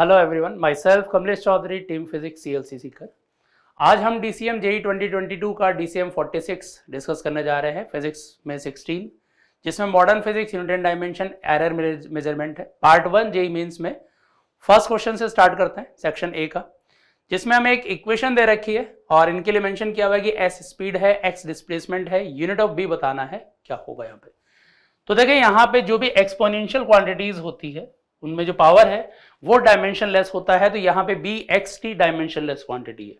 Hello everyone myself Kamlesh Chaudhary team physics C L C Sikar आज हम D C M JEE twenty twenty two का D C M forty six discuss करने जा रहे हैं physics में सिक्सटीन जिसमें modern physics unit and dimension error measurement है पार्ट वन जेई मीन्स में फर्स्ट क्वेश्चन से स्टार्ट करते हैं सेक्शन ए का जिसमें हमें एक इक्वेशन दे रखी है और इनके लिए मैंशन किया हुआ है कि एस स्पीड है एक्स डिस्प्लेसमेंट है यूनिट ऑफ बी बताना है क्या होगा यहाँ पे तो देखिए यहाँ पे जो भी एक्सपोनेंशियल क्वांटिटीज होती है उनमें जो पावर है वो डायमेंशन लेस होता है तो यहां पे B X T dimensionless quantity है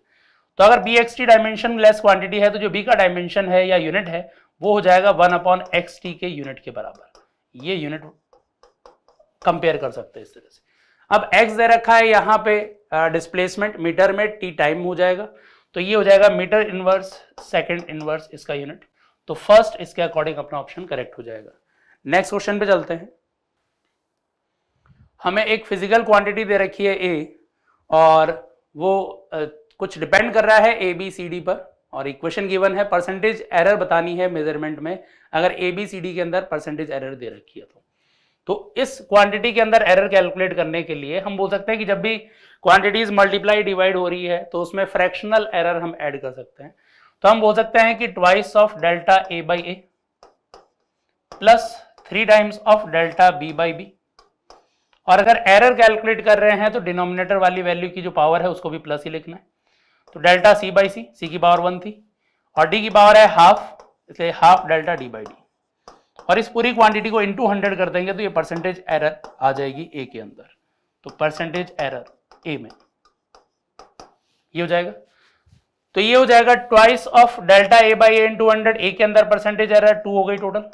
तो अगर B X T dimensionless quantity है तो जो बी का डायमेंशन है या यूनिट है वो हो जाएगा वन अपॉन एक्स टी के यूनिट के बराबर ये यूनिट कंपेयर कर सकते हैं इस तरह से अब एक्स दे रखा है यहां पे डिस्प्लेसमेंट मीटर में टी टाइम हो जाएगा तो ये हो जाएगा मीटर इनवर्स सेकंड इनवर्स इसका यूनिट तो फर्स्ट इसके अकॉर्डिंग अपना ऑप्शन करेक्ट हो जाएगा नेक्स्ट क्वेश्चन पे चलते हैं हमें एक फिजिकल क्वांटिटी दे रखी है ए और वो कुछ डिपेंड कर रहा है ए बी सी डी पर और इक्वेशन गिवन है परसेंटेज एरर बतानी है मेजरमेंट में अगर ए बी सी डी के अंदर परसेंटेज एरर दे रखी है तो तो इस क्वांटिटी के अंदर एरर कैलकुलेट करने के लिए हम बोल सकते हैं कि जब भी क्वांटिटीज मल्टीप्लाई डिवाइड हो रही है तो उसमें फ्रैक्शनल एरर हम ऐड कर सकते हैं तो हम बोल सकते हैं कि twice of delta A by A plus three times of delta B by B और अगर एरर कैलकुलेट कर रहे हैं तो डिनोमिनेटर वाली वैल्यू की जो पावर है उसको भी प्लस ही लिखना है तो डेल्टा सी बाई सी सी की पावर वन थी और डी की पावर है हाफ इसलिए half delta D by D और इस पूरी क्वांटिटी को इंटू हंड्रेड कर देंगे तो ये परसेंटेज एरर आ जाएगी ए के अंदर तो परसेंटेज एरर ए में ये हो जाएगा तो ये हो जाएगा twice of delta A by A into hundred A के अंदर परसेंटेज एरर टू हो गई टोटल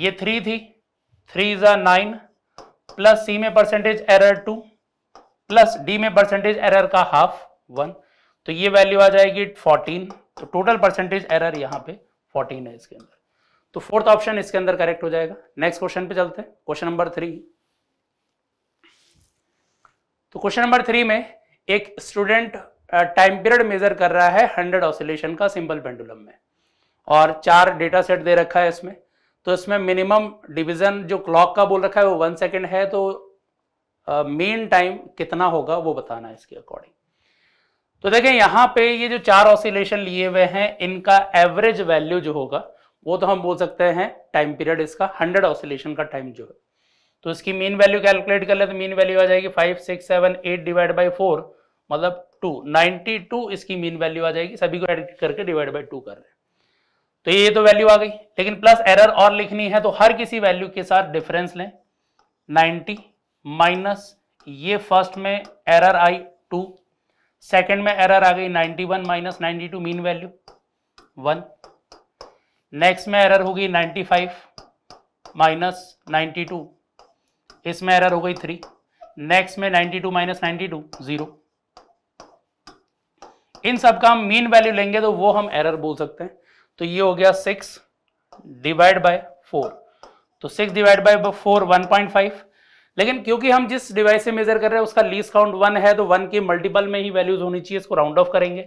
ये थ्री थी three is a nine plus C में percentage error two plus D में परसेंटेज एरर का हाफ वन तो ये वैल्यू आ जाएगी फोर्टीन तो टोटल परसेंटेज एरर यहाँ पे फोर्टीन है इसके अंदर तो फोर्थ ऑप्शन इसके अंदर करेक्ट हो जाएगा नेक्स्ट क्वेश्चन पे चलते हैं क्वेश्चन नंबर थ्री तो क्वेश्चन नंबर थ्री में एक स्टूडेंट टाइम पीरियड मेजर कर रहा है हंड्रेड ऑसिलेशन का सिंपल पेंडुलम में और चार डेटा सेट दे रखा है इसमें तो इसमें मिनिमम डिवीजन जो क्लॉक का बोल रखा है वो वन सेकेंड है तो मेन टाइम कितना होगा वो बताना है इसके अकॉर्डिंग तो देखें यहाँ पे ये जो चार ऑसिलेशन लिए हुए हैं इनका एवरेज वैल्यू जो होगा वो तो हम बोल सकते हैं टाइम पीरियड इसका हंड्रेड ऑसिलेशन का टाइम जो है तो इसकी मीन वैल्यू कैलकुलेट कर ले तो मीन वैल्यू आ जाएगी five six seven eight divide by four मतलब टू नाइनटी टू इसकी मीन वैल्यू आ जाएगी सभी को एडिट करके डिवाइड बाई टू कर रहे हैं तो ये तो वैल्यू आ गई लेकिन प्लस एरर और लिखनी है तो हर किसी वैल्यू के साथ डिफरेंस लें 90 माइनस ये फर्स्ट में एरर आई टू सेकेंड में एरर आ गई 91 one minus ninety mean value one next में एरर होगी 95 फाइव माइनस नाइन्टी इसमें एरर हो गई थ्री नेक्स्ट में 92 टू माइनस नाइन्टी जीरो इन सब का हम मीन वैल्यू लेंगे तो वो हम एरर बोल सकते हैं तो ये हो गया सिक्स डिवाइड बाय फोर तो six divide by four one point five लेकिन क्योंकि हम जिस डिवाइस से मेजर कर रहे हैं उसका लीस काउंट वन है तो वन के मल्टीपल में ही वैल्यूज होनी चाहिए इसको राउंड ऑफ करेंगे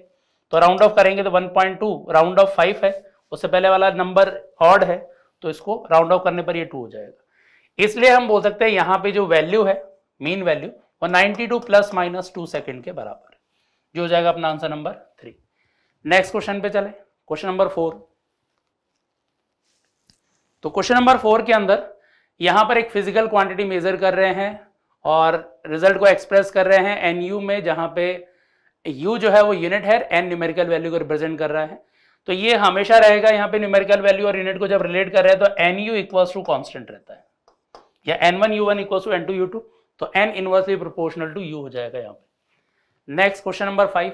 तो राउंड ऑफ करेंगे तो 1.2 राउंड ऑफ फाइव है उससे पहले वाला नंबर ऑड है तो इसको राउंड ऑफ करने पर ये टू हो जाएगा इसलिए हम बोल सकते हैं यहाँ पे जो वैल्यू है मीन वैल्यू वो 92 प्लस माइनस टू सेकेंड के बराबर है जो हो जाएगा अपना answer number three next question पे चले क्वेश्चन नंबर फोर तो क्वेश्चन नंबर फोर के अंदर यहां पर एक फिजिकल क्वांटिटी मेजर कर रहे हैं और रिजल्ट को एक्सप्रेस कर रहे हैं एन यू में जहां पे यू जो है वो यूनिट है एन न्यूमेरिकल वैल्यू को रिप्रेजेंट कर रहा है तो ये हमेशा रहेगा यहां पे न्यूमेरिकल वैल्यू और यूनिट को जब रिलेट कर रहे हैं तो N U equal to constant रहता है या N one U one equal to N two U two तो N inversely proportional to U हो जाएगा यहां पे नेक्स्ट क्वेश्चन नंबर फाइव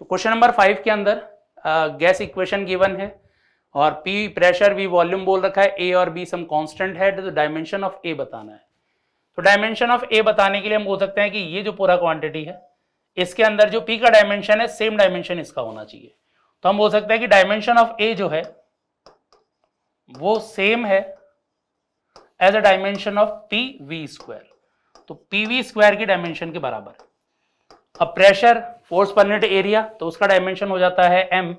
तो क्वेश्चन नंबर फाइव के अंदर गैस इक्वेशन गिवन है और पी प्रेशर वी वॉल्यूम बोल रखा है ए और बी सम कांस्टेंट है तो डायमेंशन ऑफ ए बताना है तो डायमेंशन ऑफ ए बताने के लिए हम बोल सकते हैं कि ये जो पूरा क्वांटिटी है इसके अंदर जो पी का डायमेंशन है सेम डायमेंशन इसका होना चाहिए तो हम बोल सकते हैं कि डायमेंशन ऑफ ए जो है वो सेम है as a dimension of P V square तो पी वी स्क्वायर के डायमेंशन के बराबर है अब प्रेशर फोर्स पर एरिया तो उसका डायमेंशन हो जाता है M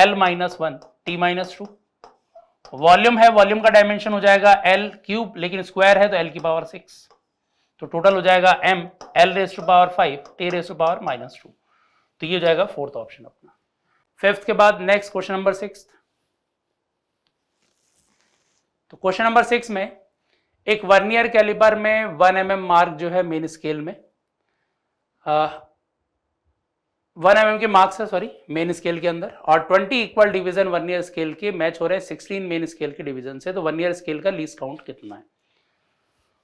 L minus one T minus two volume है वॉल्यूम का डायमेंशन हो जाएगा एल क्यूब लेकिन स्क्वायर है तो एल की पावर सिक्स तो टोटल हो जाएगा M L raise to power five T raise to power minus two तो ये हो जाएगा फोर्थ ऑप्शन अपना फिफ्थ के बाद नेक्स्ट क्वेश्चन नंबर सिक्स तो क्वेश्चन नंबर सिक्स में एक वर्नियर कैलिपर में वन एम mm मार्क जो है मेन स्केल में वन एम के मार्क्स है सॉरी मेन स्केल के अंदर और twenty equal division vernier scale के मैच हो रहे हैं सिक्सटीन मेन स्केल के डिवीजन से तो वन ईयर स्केल का लीस्ट काउंट कितना है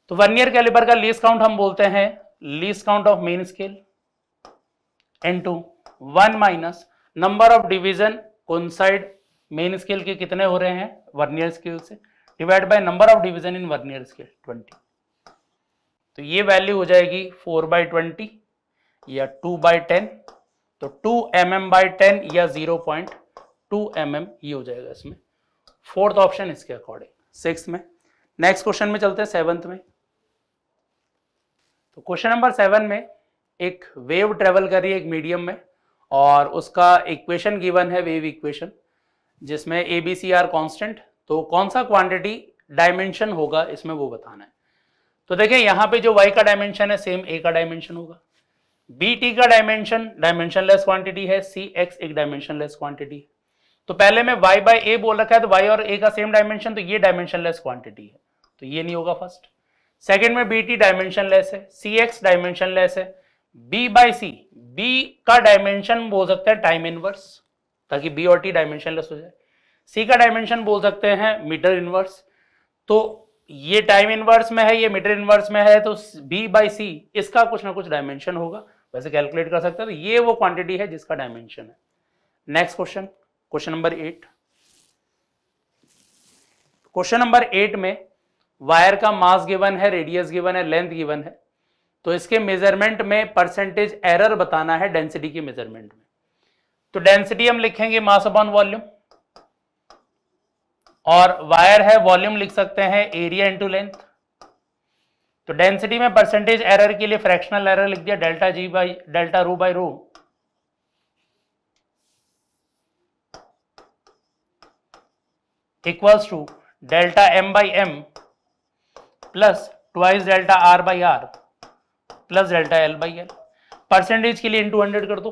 तो वन ईयर कैलिबर का लीस्ट काउंट हम बोलते हैं least count of main scale N to one minus number of division side main scale के कितने हो रहे हैं वन ईयर स्केल से divide by number of division in vernier scale twenty तो ये वैल्यू हो जाएगी फोर बाय ट्वेंटी या टू बाय टेन तो 2 एम एम बाई टेन या 0.2 पॉइंट mm ये हो जाएगा इसमें फोर्थ ऑप्शन इसके अकॉर्डिंग सिक्स में नेक्स्ट क्वेश्चन में चलते हैं सेवंथ में तो क्वेश्चन नंबर सेवन में एक वेव ट्रेवल कर रही है एक मीडियम में और उसका इक्वेशन गिवन है वेव इक्वेशन जिसमें A B C R constant तो कौन सा क्वांटिटी डायमेंशन होगा इसमें वो बताना है तो देखें यहां पे जो वाई का डायमेंशन है सेम ए का डायमेंशन होगा बी टी का डायमेंशन लेस क्वांटिटी है सी एक्स एक लेस क्वांटिटी है तो पहले में y बाई ए बोल रखा है तो y और a का सेम डायमेंशन तो ये लेस क्वांटिटी है तो ये नहीं होगा फर्स्ट सेकेंड में bt लेस है cx लेस है b बाई सी बी का डायमेंशन बोल सकते हैं टाइम इनवर्स ताकि b और t लेस हो जाए c का डायमेंशन बोल सकते हैं मीटर इनवर्स तो ये टाइम इनवर्स में है ये मीटर इनवर्स में है तो बी बाई सी इसका कुछ ना कुछ डायमेंशन होगा वैसे कैलकुलेट कर सकते हैं तो ये वो क्वांटिटी है जिसका डायमेंशन है next question question number eight question number eight में वायर का मास गिवन है रेडियस गिवन है लेंथ गिवन है तो इसके मेजरमेंट में परसेंटेज एरर बताना है डेंसिटी की मेजरमेंट में तो डेंसिटी हम लिखेंगे मास अपॉन वॉल्यूम और वायर है वॉल्यूम लिख सकते हैं एरिया इंटू लेंथ तो डेंसिटी में परसेंटेज एरर के लिए फ्रैक्शनल एरर लिख दिया delta G by delta rho by rho equals to delta M by M plus twice delta R by R plus delta L by L percentage के लिए into hundred कर दो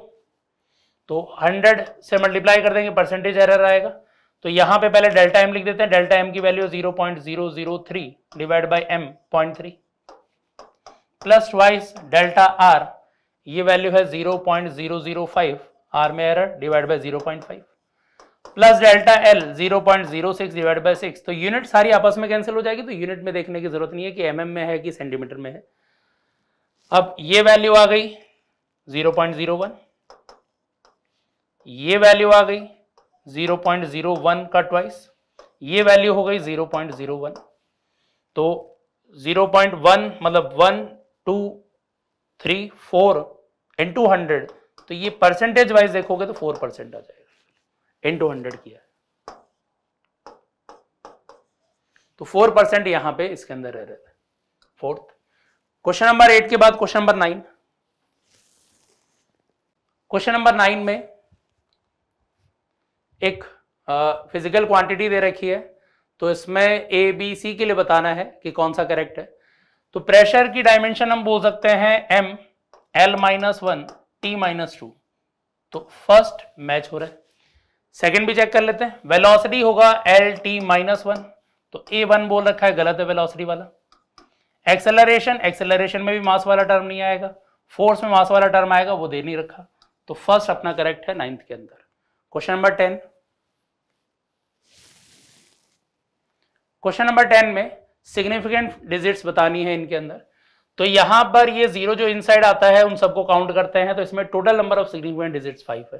तो hundred से मल्टीप्लाई कर देंगे परसेंटेज एरर आएगा तो यहां पे पहले डेल्टा एम लिख देते हैं डेल्टा एम की value zero point zero zero three divide by M point three plus twice delta R ये वैल्यू है zero point zero zero five R में error divide by zero point five plus delta L zero point zero six divide by six तो unit सारी आपस में cancel हो जाएगी तो यूनिट में देखने की जरूरत नहीं है कि एम mm में है कि सेंटीमीटर में है अब ये वैल्यू आ गई जीरो पॉइंट जीरो वन ये वैल्यू आ गई 0.01 का ट्वाइस ये वैल्यू हो गई 0.01 तो 0.1 मतलब 1 2 3 4 इंटू हंड्रेड तो ये परसेंटेज वाइज देखोगे तो 4 परसेंट आ जाएगा इंटू हंड्रेड किया तो 4 परसेंट यहां पे इसके अंदर रह रहे थे फोर्थ क्वेश्चन नंबर एट के बाद question number nine question number nine में एक फिजिकल क्वांटिटी दे रखी है तो इसमें ए बी सी के लिए बताना है कि कौन सा करेक्ट है तो प्रेशर की डायमेंशन हम बोल सकते हैं M L minus one T minus two तो फर्स्ट मैच हो रहा है सेकेंड भी चेक कर लेते हैं वेलोसिटी होगा एल टी माइनस वन तो ए वन बोल रखा है गलत है वेलोसिटी वाला एक्सेलरेशन एक्सेलरेशन में भी मास वाला टर्म नहीं आएगा फोर्स में मास वाला टर्म आएगा वो दे नहीं रखा तो फर्स्ट अपना करेक्ट है नाइन्थ के अंदर question number ten question number ten में सिग्निफिकेंट डिजिट्स बतानी है इनके अंदर तो यहां पर ये जीरो जो इनसाइड आता है उन सबको काउंट करते हैं तो इसमें total number of significant digits five है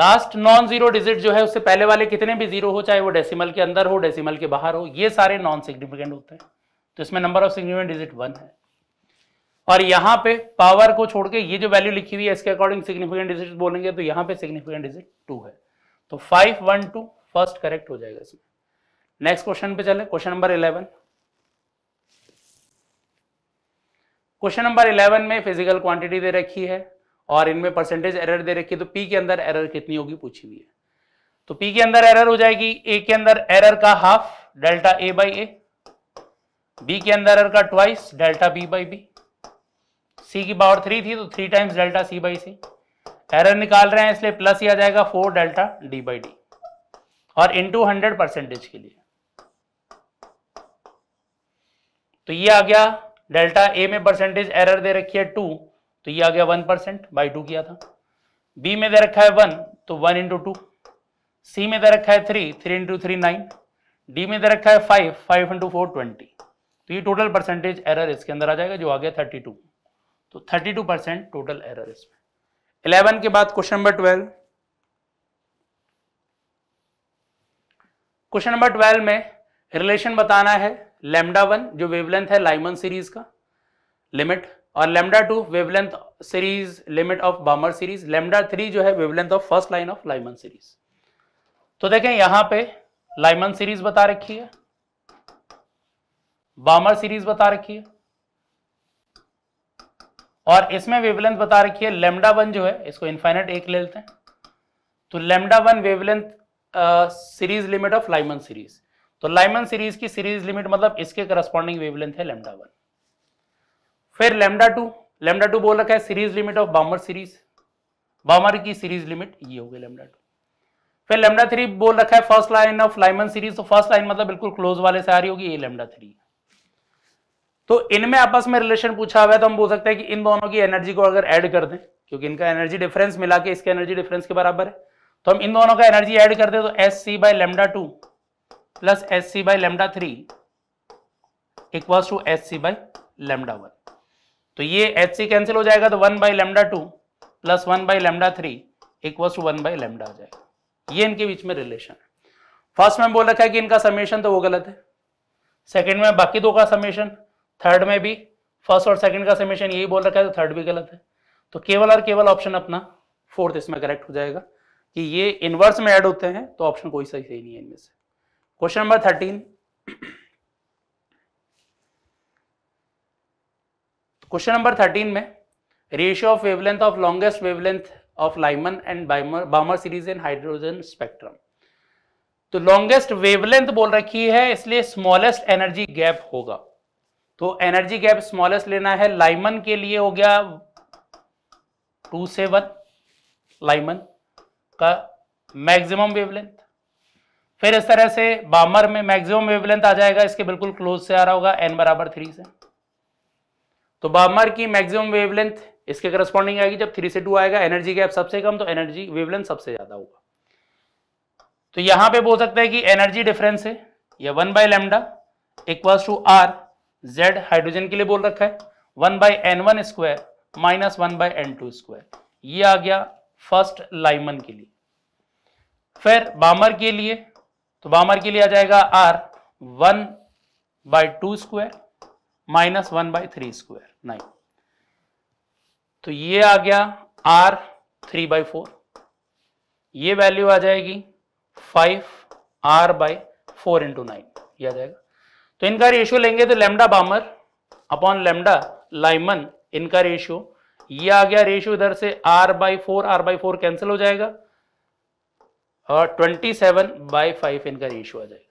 लास्ट नॉन जीरो डिजिट जो है उससे पहले वाले कितने भी जीरो हो चाहे वो डेसिमल के अंदर हो डेसिमल के बाहर हो ये सारे नॉन सिग्निफिकेंट होते हैं तो इसमें number of significant digit one है और यहां पे पावर को छोड़ के ये जो वैल्यू लिखी हुई है इसके अकॉर्डिंग सिग्निफिकेंट डिजिट बोलेंगे तो यहां पे सिग्निफिकेंट डिजिट टू है तो five one two first correct हो जाएगा इसमें नेक्स्ट क्वेश्चन पे चले question number eleven question number eleven में फिजिकल क्वांटिटी दे रखी है और इनमें परसेंटेज एरर दे रखी है तो पी के अंदर एरर कितनी होगी पूछी हुई है तो पी के अंदर एरर हो जाएगी ए के अंदर एरर का half delta A by A B के अंदर एरर का twice delta B by B C की पावर थ्री थी तो three times delta C by C error निकाल रहे हैं इसलिए प्लस ही आ जाएगा four delta D by D और इंटू हंड्रेड परसेंटेज के लिए तो ये आ गया डेल्टा ए में परसेंटेज एरर दे रखी है टू तो ये आ गया वन परसेंट बाई टू किया था बी में दे रखा है वन तो वन इंटू टू सी में दे रखा है three three into three nine D में दे रखा है five five into four twenty तो ये टोटल परसेंटेज एरर इसके अंदर आ जाएगा जो आ गया थर्टी टू तो thirty two percent total error इसमें इलेवन के बाद question number twelve question number twelve में रिलेशन बताना है लेमडा वन जो वेवलेंथ है लाइमन सीरीज का लिमिट और lambda two wavelength series limit of Balmer series lambda three जो है wavelength of first line of Lyman series तो देखें यहां पे लाइमन सीरीज बता रखी है बामर सीरीज बता रखी है और इसमें वेवलेंथ बता रखी है लेमडा वन जो है इसको इन्फाइनेट एक ले लेते हैं तो lambda one wavelength series limit of Lyman series तो लाइमन सीरीज की सीरीज लिमिट मतलब इसके करस्पॉन्डिंग वेवलेंथ है लेमडा वन फिर लेमडा टू लेमडा टू बोल रखा है series limit of Balmer series Balmer की सीरीज लिमिट ये हो गई लेमडा टू फिर लेमडा थ्री बोल रखा है first line of Lyman series तो फर्स्ट लाइन मतलब बिल्कुल क्लोज वाले से आ रही होगी ये लेमडा थ्री तो इनमें आपस में रिलेशन पूछा हुआ है तो हम बोल सकते हैं कि इन दोनों की एनर्जी को अगर ऐड कर दें क्योंकि इनका एनर्जी डिफरेंस मिला के इसके एनर्जी डिफरेंस के बराबर है तो हम इन दोनों का एनर्जी ऐड करते हैं तो S C by lambda two plus S C by lambda three equal to S C by lambda one तो ये एच सी कैंसिल हो जाएगा तो one by lambda two plus one by lambda three equal to one by lambda हो जाएगा ये इनके बीच में रिलेशन है फर्स्ट में बोल रखा है कि इनका समेशन तो वो गलत है सेकेंड में बाकी दो का समेशन थर्ड में भी फर्स्ट और सेकेंड का समेशन यही बोल रखा है तो थर्ड भी गलत है तो केवल और केवल ऑप्शन अपना फोर्थ इसमें करेक्ट हो जाएगा कि ये इनवर्स में ऐड होते हैं तो ऑप्शन कोई सही सही नहीं है इनमें से question number thirteen question number thirteen में ratio of wavelength of longest wavelength of Lyman and Balmer series in hydrogen spectrum तो लॉन्गेस्ट वेवलेंथ बोल रखी है इसलिए स्मॉलेस्ट एनर्जी गैप होगा तो एनर्जी गैप स्मॉलेस्ट लेना है लाइमन के लिए हो गया टू से वन लाइमन का मैक्सिमम वेवलेंथ फिर इस तरह से बामर में मैक्सिमम वेवलेंथ आ जाएगा इसके बिल्कुल क्लोज से आ रहा होगा एन बराबर थ्री से तो बामर की मैक्सिमम वेवलेंथ इसके करस्पॉन्डिंग आएगी जब थ्री से टू आएगा एनर्जी गैप सबसे कम तो एनर्जी वेवलेंथ सबसे ज्यादा होगा तो यहां पे बोल सकते हैं कि एनर्जी डिफरेंस है या one by lambda equals to R Z hydrogen के लिए बोल रखा है one by N one square minus one by N two square यह आ गया फर्स्ट लाइमन के लिए फिर बामर के लिए तो बामर के लिए आ जाएगा R one by two square minus one by three square nine तो ये आ गया आर थ्री बाई फोर ये वैल्यू आ जाएगी five R by four into nine ये आ जाएगा तो इनका रेशियो लेंगे तो lambda Balmer upon lambda Lyman इनका रेशियो ये आ गया रेशियो इधर से R by four R by four cancel हो जाएगा और ट्वेंटी सेवन बाई फाइव इनका रेशियो आ जाएगा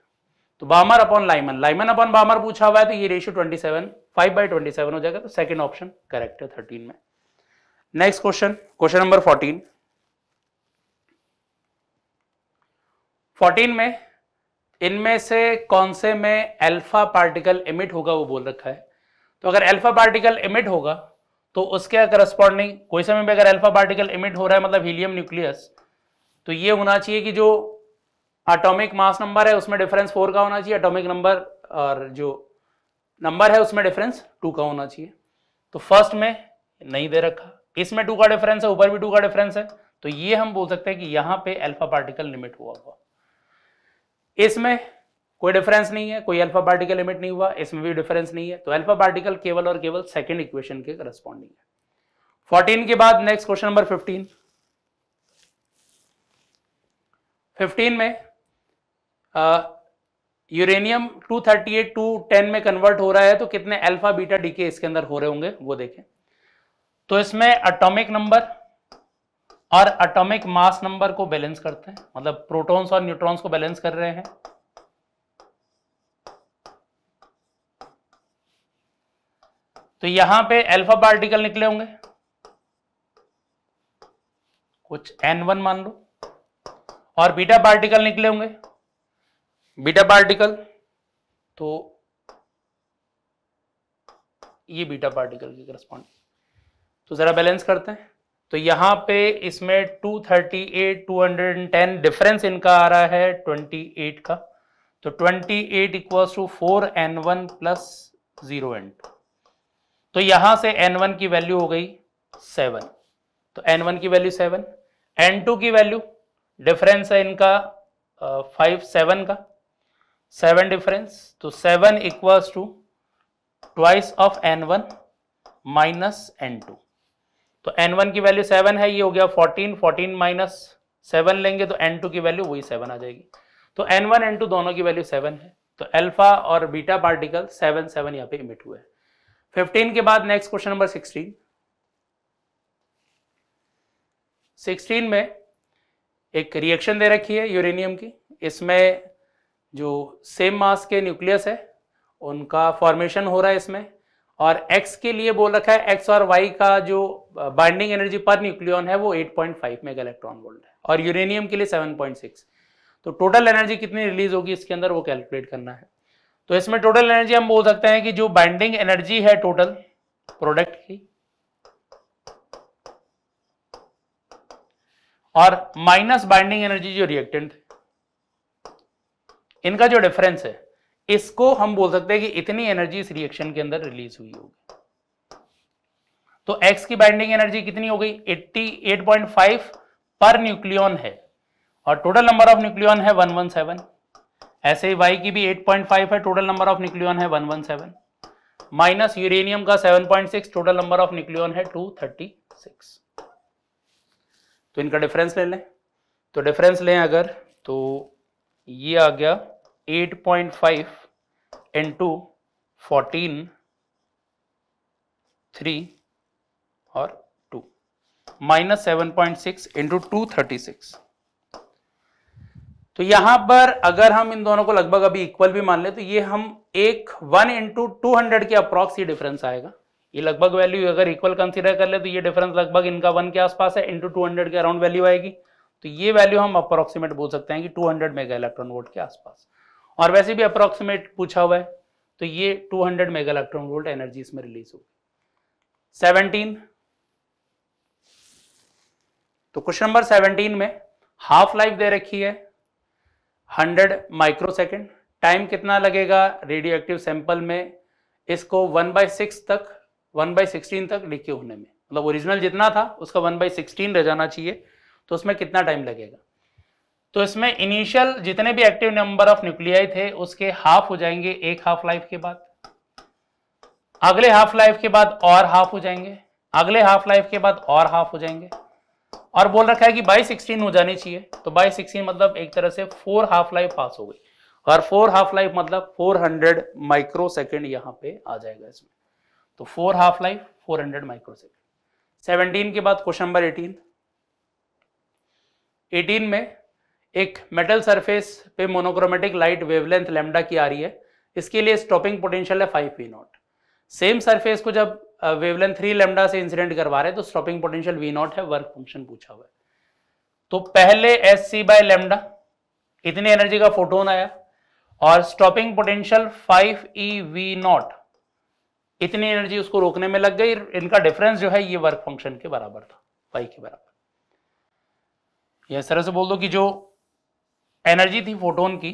तो Balmer upon Lyman Lyman upon Balmer पूछा हुआ है तो ये ratio twenty seven five by twenty seven हो जाएगा तो सेकेंड ऑप्शन करेक्ट है थर्टीन में next question question number fourteen fourteen में इनमें से कौन से में अल्फा पार्टिकल इमिट होगा वो बोल रखा है तो अगर अल्फा पार्टिकल इमिट होगा तो उसके करस्पॉन्डिंग कोई समय में अगर अल्फा पार्टिकल इमिट हो रहा है मतलब हीलियम न्यूक्लियस तो ये होना चाहिए कि जो अटोमिक मास नंबर है उसमें डिफरेंस फोर का होना चाहिए अटोमिक नंबर और जो नंबर है उसमें डिफरेंस टू का होना चाहिए तो फर्स्ट में नहीं दे रखा इसमें टू का डिफरेंस है ऊपर भी टू का डिफरेंस है तो ये हम बोल सकते हैं कि यहां पे अल्फा पार्टिकल लिमिट हुआ हुआ इसमें कोई डिफरेंस नहीं है कोई अल्फा पार्टिकल इमिट नहीं हुआ इसमें भी डिफरेंस नहीं है तो अल्फा पार्टिकल केवल और केवल सेकेंड इक्वेशन के करस्पॉन्डिंग है फोर्टीन के बाद next question number fifteen fifteen में uranium two thirty eight two ten में कन्वर्ट हो रहा है तो कितने अल्फा बीटा डीके इसके अंदर हो रहे होंगे वो देखें तो इसमें अटोमिक नंबर और अटोमिक मास नंबर को बैलेंस करते हैं मतलब प्रोटोन्स और न्यूट्रॉन्स को बैलेंस कर रहे हैं तो यहां पे अल्फा पार्टिकल निकले होंगे कुछ एन वन मान लो और बीटा पार्टिकल निकले होंगे बीटा पार्टिकल तो ये बीटा पार्टिकल की करस्पॉन्ड तो जरा बैलेंस करते हैं तो यहां पे इसमें 238 210 डिफरेंस इनका आ रहा है 28 का तो 28 equal to four N one plus zero N two तो यहां से एन वन की वैल्यू हो गई सेवन तो एन वन की वैल्यू सेवन एन टू की वैल्यू डिफरेंस है इनका फाइव सेवन का सेवन डिफरेंस तो seven equals to twice of N one minus N two तो एन वन की वैल्यू सेवन है ये हो गया फोर्टीन फोर्टीन माइनस सेवन लेंगे तो एन टू की वैल्यू वही सेवन आ जाएगी तो एन वन एन टू दोनों की वैल्यू सेवन है तो अल्फा और बीटा पार्टिकल सेवन सेवन यहाँ पे इमिट हुए हैं फिफ्टीन के बाद next question number sixteen sixteen में एक रिएक्शन दे रखी है यूरेनियम की इसमें जो सेम मास के न्यूक्लियस है उनका फॉर्मेशन हो रहा है इसमें और x के लिए बोल रखा है x और y का जो बाइंडिंग एनर्जी पर न्यूक्लियन है वो 8.5 पॉइंट मेगा इलेक्ट्रॉन वोल्ट है और यूरेनियम के लिए 7.6 तो टोटल एनर्जी कितनी रिलीज होगी इसके अंदर वो कैलकुलेट करना है तो इसमें टोटल एनर्जी हम बोल सकते हैं कि जो बाइंडिंग एनर्जी है टोटल प्रोडक्ट की और माइनस बाइंडिंग एनर्जी जो रिएक्टेंट इनका जो डिफरेंस है इसको हम बोल सकते हैं कि इतनी एनर्जी इस रिएक्शन के अंदर रिलीज हुई होगी तो एक्स की बाइंडिंग एनर्जी कितनी हो गई 88.5 पर न्यूक्लियन है और टोटल नंबर ऑफ न्यूक्लियन है 117 ऐसे ही वाई की भी 8.5 है टोटल नंबर ऑफ न्यूक्लियन है 117 माइनस यूरेनियम का 7.6 टोटल नंबर ऑफ न्यूक्लियन है 236 तो इनका डिफरेंस ले लें तो डिफरेंस लें अगर तो ये आ गया 8.5 point five into fourteen three और two minus seven point six into two thirty six तो यहां पर अगर हम इन दोनों को लगभग अभी इक्वल भी मान ले तो ये हम एक वन इंटू टू हंड्रेड के अप्रोक्स ये डिफरेंस आएगा ये लगभग वैल्यू अगर इक्वल कंसीडर कर ले तो ये डिफरेंस लगभग इनका वन के आसपास है इंटू टू हंड्रेड के अराउंड वैल्यू आएगी तो ये वैल्यू हम अप्रोक्सीमेट बोल सकते हैं कि two hundred mega electron volt के आसपास और वैसे भी अप्रोक्सीमेट पूछा हुआ है तो ये two hundred mega electron volt energy इसमें रिलीज होगी सेवनटीन तो क्वेश्चन नंबर सेवनटीन में हाफ लाइफ दे रखी है हंड्रेड माइक्रोसेकेंड टाइम कितना लगेगा रेडियो एक्टिव सैंपल में इसको वन बाई सिक्स तक वन बाई सिक्सटीन तक डिके होने में मतलब ओरिजिनल जितना था उसका वन बाई सिक्सटीन रह जाना चाहिए तो उसमें कितना टाइम लगेगा तो इसमें इनिशियल जितने भी एक्टिव नंबर ऑफ न्यूक्लियाई थे उसके हाफ हो जाएंगे एक हाफ लाइफ के बाद अगले हाफ लाइफ के बाद और हाफ हो जाएंगे अगले हाफ लाइफ के बाद और हाफ हो जाएंगे और बोल रखा है कि बाई सिक्सटीन हो जानी चाहिए तो बाई सिक्सटीन मतलब एक तरह से फोर हाफ लाइफ पास हो गई और फोर हाफ लाइफ मतलब फोर हंड्रेड माइक्रो सेकेंड यहाँ पे आ जाएगा इसमें तो four half life four hundred micro second seventeen के बाद क्वेश्चन नंबर एटीन एटीन में एक मेटल सरफेस पे मोनोक्रोमेटिक लाइट वेवलेंथ लेमडा की आ रही है इसके लिए स्टॉपिंग पोटेंशियल है five P naught same surface को जब वेवलेंथ थ्री लेमडा से इंसिडेंट करवा रहे तो स्टॉपिंग पोटेंशियल वी नॉट है वर्क फंक्शन पूछा हुआ है तो पहले एस सी बाय लेमडा इतनी एनर्जी का फोटोन आया और stopping potential five E V naught इतनी एनर्जी उसको रोकने में लग गई इनका डिफरेंस जो है ये वर्क फंक्शन के बराबर था वाई के बराबर यह सर से बोल दो कि जो एनर्जी थी फोटोन की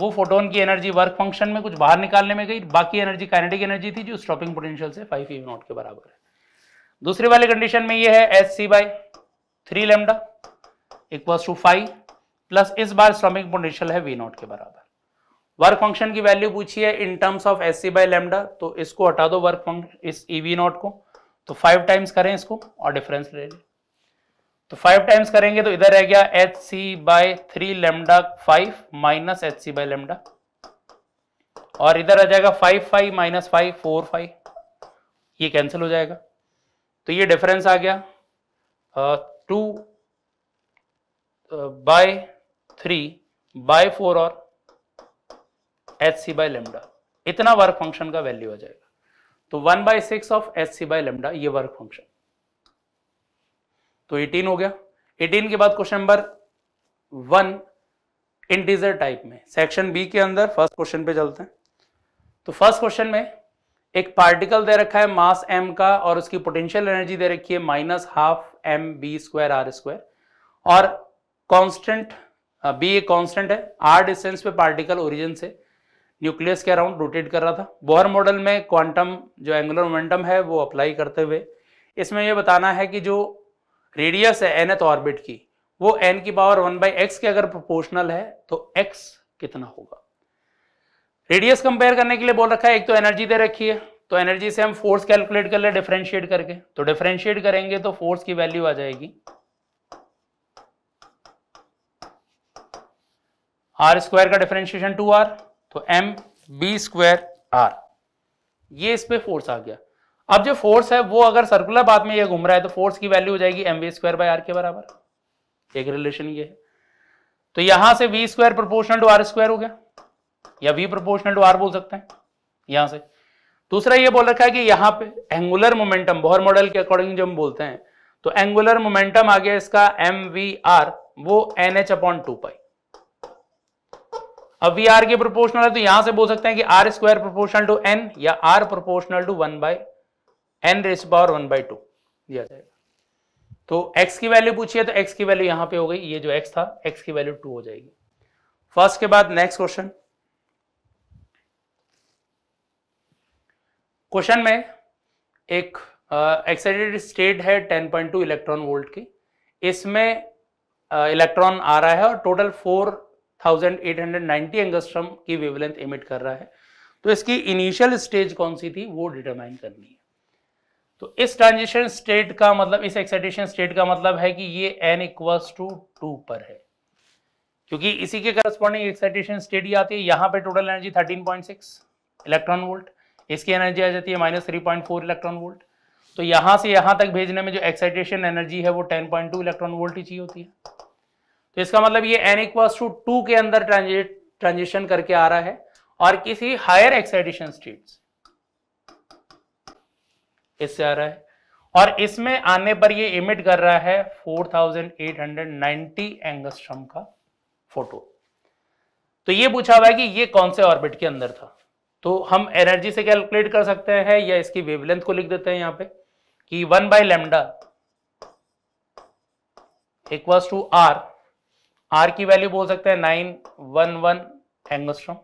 वो फोटोन की एनर्जी वर्क फंक्शन में कुछ बाहर निकालने में गई बाकी एनर्जी काइनेटिक एनर्जी थी जो स्टॉपिंग पोटेंशियल से फाइव ई नॉट के बराबर है दूसरे वाले कंडीशन में ये है S C by three lambda equal to five plus इस बार स्टॉपिंग पोटेंशियल है वी नॉट के बराबर वर्क फंक्शन की वैल्यू पूछी है in terms of S C by lambda तो इसको हटा दो वर्क फंक्शन इस ई वी नॉट को तो फाइव टाइम्स करें इसको और डिफरेंस ले लें तो फाइव टाइम्स करेंगे तो इधर रह गया H C by three lambda five minus H C by lambda और इधर आ जाएगा five five minus five four five ये कैंसिल हो जाएगा तो ये डिफरेंस आ गया two by three by four और एच सी बाय लेमडा इतना वर्क फंक्शन का वैल्यू आ जाएगा तो one by six of H C by lambda ये वर्क फंक्शन तो 18 हो गया 18 के बाद question number one integer type में सेक्शन बी के अंदर फर्स्ट क्वेश्चन पे चलते हैं तो फर्स्ट क्वेश्चन में एक पार्टिकल दे रखा है मास एम का और उसकी पोटेंशियल एनर्जी दे रखी है minus half M B square R square और कांस्टेंट बी एक कांस्टेंट है आर डिस्टेंस पे पार्टिकल ओरिजिन से न्यूक्लियस के अराउंड रोटेट कर रहा था बोहर मॉडल में क्वांटम जो एंगुलर मोमेंटम है वो अप्लाई करते हुए इसमें यह बताना है कि जो रेडियस है एनथ ऑर्बिट तो की वो एन की पावर वन बाई एक्स के अगर प्रोपोर्शनल है तो एक्स कितना होगा रेडियस कंपेयर करने के लिए बोल रखा है एक तो एनर्जी दे रखी है तो एनर्जी से हम फोर्स कैलकुलेट कर ले डिफ्रेंशिएट करके तो डिफ्रेंशिएट करेंगे तो फोर्स की वैल्यू आ जाएगी आर स्क्वायर का डिफ्रेंशिएशन टू आर तो एम बी स्क्वायर आर ये इस पर फोर्स आ गया अब जो फोर्स है वो अगर सर्कुलर बात में ये घूम रहा है तो फोर्स की वैल्यू हो जाएगी M V square by R के बराबर एक रिलेशन ये है तो यहां से V square proportional to R square हो गया या वी प्रोपोर्शनल टू आर बोल सकते हैं यहां से दूसरा ये बोल रखा है कि यहां पे एंगुलर मोमेंटम बोहर मॉडल के अकॉर्डिंग जो हम बोलते हैं तो एंगुलर मोमेंटम आ गया इसका एम वी आर वो N H upon two pi अब वी आर के प्रोपोर्शनल है तो यहां से बोल सकते हैं कि R square proportional to N या R proportional to one by N raise power one by two दिया जाएगा तो एक्स की वैल्यू पूछिए तो एक्स की वैल्यू यहां पे हो गई ये जो एक्स था एक्स की वैल्यू टू हो जाएगी फर्स्ट के बाद नेक्स्ट क्वेश्चन क्वेश्चन में एक एक्साइटेड स्टेट है 10.2 इलेक्ट्रॉन वोल्ट की इसमें इलेक्ट्रॉन आ रहा है और टोटल 4890 एंगस्ट्रम की वेवलेंथ इमिट कर रहा है तो इसकी इनिशियल स्टेज कौन सी थी वो डिटरमाइन करनी है तो इस ट्रांजिशन स्टेट का मतलब इस एक्साइटेशन स्टेट का मतलब है कि ये एन इक्वल्स टू टू पर है क्योंकि इसी के करस्पॉन्डिंग एक्साइटेशन स्टेट ही आती है यहां पे टोटल एनर्जी 13.6 इलेक्ट्रॉन वोल्ट इसकी एनर्जी आ जाती है माइनस थ्री इलेक्ट्रॉन वोल्ट तो यहां से यहां तक भेजने में जो एक्साइटेशन एनर्जी है वो टेन इलेक्ट्रॉन वोल्ट ही चाहिए होती है तो इसका मतलब ये एन इक्वल्स टू टू के अंदर ट्रांजिशन करके आ रहा है और किसी हायर एक्साइटेशन स्टेट्स इससे आ रहा है और इसमें आने पर ये इमिट कर रहा है 4890 एंगस्ट्रम का फोटो तो ये पूछा हुआ है कि ये कौन से ऑर्बिट के अंदर था तो हम एनर्जी से कैलकुलेट कर सकते हैं या इसकी वेवलेंथ को लिख देते हैं यहां पे कि one by lambda equals to R R की वैल्यू बोल सकते हैं nine one one angstrom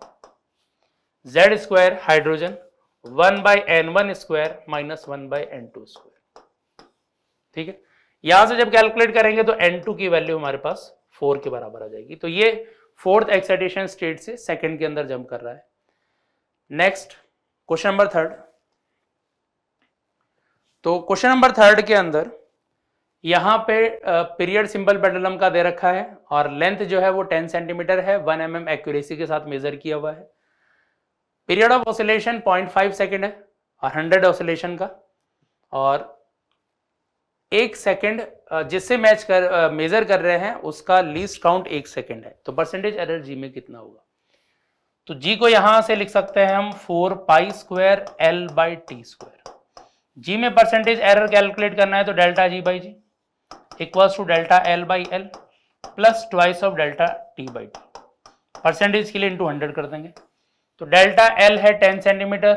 Z square hydrogen one by N one square minus one by N two square ठीक है यहां से जब कैलकुलेट करेंगे तो एन टू की वैल्यू हमारे पास फोर के बराबर आ जाएगी तो ये फोर्थ एक्साइटेशन स्टेट से सेकेंड के अंदर जम्प कर रहा है नेक्स्ट क्वेश्चन नंबर थर्ड तो क्वेश्चन नंबर थर्ड के अंदर यहां पे पीरियड सिंबल पेंडुलम का दे रखा है और लेंथ जो है वो 10 सेंटीमीटर है 1 एम mm एक्यूरेसी के साथ मेजर किया हुआ है पीरियड ऑफ ऑसिलेशन 0.5 सेकेंड है और 100 ऑसिलेशन का और एक सेकेंड जिससे मैच कर मेजर कर रहे हैं उसका लीस्ट काउंट एक सेकेंड है तो परसेंटेज एरर जी में कितना होगा तो जी को यहां से लिख सकते हैं हम four pi square L by T square G में परसेंटेज एरर कैलकुलेट करना है तो delta G by G equals to delta L by L plus twice of delta T by T percentage के लिए इंटू हंड्रेड कर देंगे तो delta L है टेन सेंटीमीटर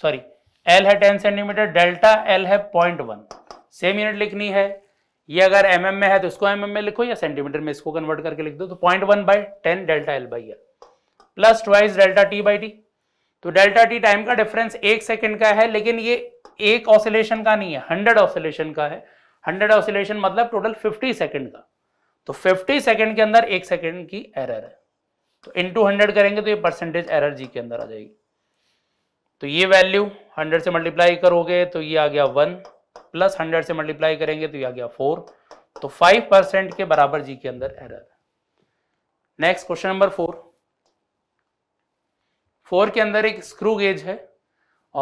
सॉरी एल है टेन सेंटीमीटर डेल्टा एल है पॉइंट वन सेम यूनिट लिखनी है ये अगर एम mm में है तो इसको एम mm में लिखो या सेंटीमीटर में इसको कन्वर्ट करके लिख दो तो point one by ten delta L by L plus twice delta T by T तो डेल्टा टी टाइम का डिफरेंस एक सेकेंड का है लेकिन ये एक ऑसिलेशन का नहीं है हंड्रेड ऑसिलेशन का है हंड्रेड ऑसिलेशन मतलब टोटल फिफ्टी सेकेंड का तो फिफ्टी सेकेंड के अंदर एक सेकेंड की एरर है तो इन टू हंड्रेड करेंगे तो ये परसेंटेज एरर जी के अंदर आ जाएगी तो ये वैल्यू हंड्रेड से मल्टीप्लाई करोगे तो ये आ गया वन प्लस हंड्रेड से मल्टीप्लाई करेंगे तो ये आ गया फोर तो फाइव परसेंट के बराबर जी के अंदर error next question number four four के अंदर एक स्क्रू गेज है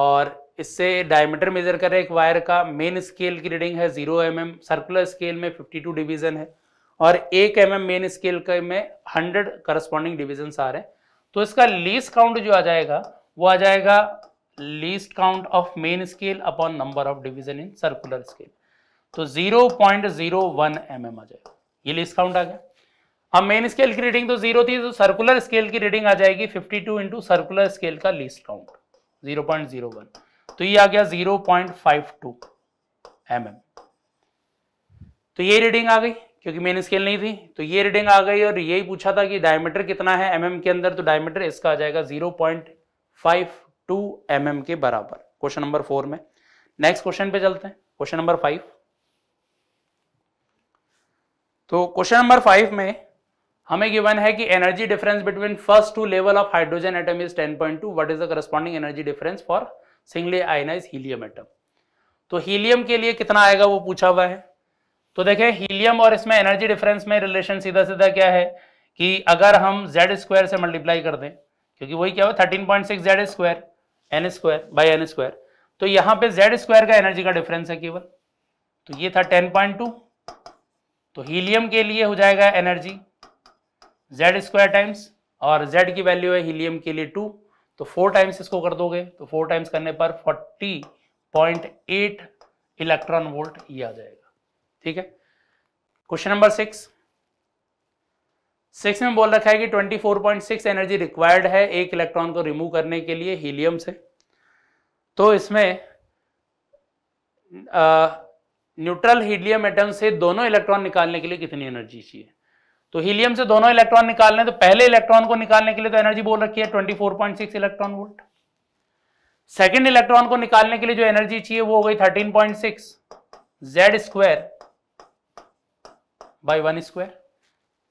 और इससे डायमीटर मेजर कर रहे एक वायर का मेन स्केल की रीडिंग है zero M M circular scale में टू डिविजन है और एक एम एम मेन स्केल के में हंड्रेड करस्पॉन्डिंग डिविजन आ रहे हैं तो इसका लीस्ट काउंट जो आ जाएगा वो आ जाएगा least count of main scale upon number of division in circular scale तो 0.01 mm आ जाएगा ये लीस्ट काउंट आ गया अब मेन स्केल की रीडिंग तो जीरो थी तो सर्कुलर स्केल की रीडिंग आ जाएगी 52 टू इंटू सर्कुलर स्केल का लीस्ट काउंट 0.01 तो ये आ गया 0.52 पॉइंट mm. तो ये रीडिंग आ गई क्योंकि मेन स्केल नहीं थी तो ये रीडिंग आ गई और यही पूछा था कि डायमीटर कितना है एम mm के अंदर तो डायमीटर इसका आ जाएगा zero point five two M के बराबर क्वेश्चन नंबर फोर में नेक्स्ट क्वेश्चन पे चलते हैं क्वेश्चन नंबर फाइव तो क्वेश्चन नंबर फाइव में हमें गिवन है कि energy difference between first two level of hydrogen atom is 10.2 what is the corresponding energy difference for singly ionise helium atom तो हीलियम के लिए कितना आएगा वो पूछा हुआ है तो देखिए हीलियम और इसमें एनर्जी डिफरेंस में रिलेशन सीधा सीधा क्या है कि अगर हम जेड स्क्वायर से मल्टीप्लाई कर दें क्योंकि वही क्या हो thirteen point six Z square N square by N square तो यहां पे जेड स्क्वायर का एनर्जी का डिफरेंस है केवल तो ये था टेन पॉइंट टू तो हीलियम के लिए हो जाएगा एनर्जी जेड स्क्वायर टाइम्स और जेड की वैल्यू है हीलियम के लिए टू तो फोर टाइम्स इसको कर दोगे तो फोर टाइम्स करने पर forty point eight electron volt ये आ जाएगा ठीक है क्वेश्चन नंबर सिक्स सिक्स में बोल रखा है कि 24.6 एनर्जी रिक्वायर्ड है एक इलेक्ट्रॉन को रिमूव करने के लिए हीलियम से तो इसमें न्यूट्रल हीलियम एटम से दोनों इलेक्ट्रॉन निकालने के लिए कितनी एनर्जी चाहिए तो हीलियम से दोनों इलेक्ट्रॉन निकालने तो पहले इलेक्ट्रॉन को निकालने के लिए तो एनर्जी बोल रखी है six electron volt second electron को निकालने के लिए जो एनर्जी चाहिए वो हो गई six Z square by one square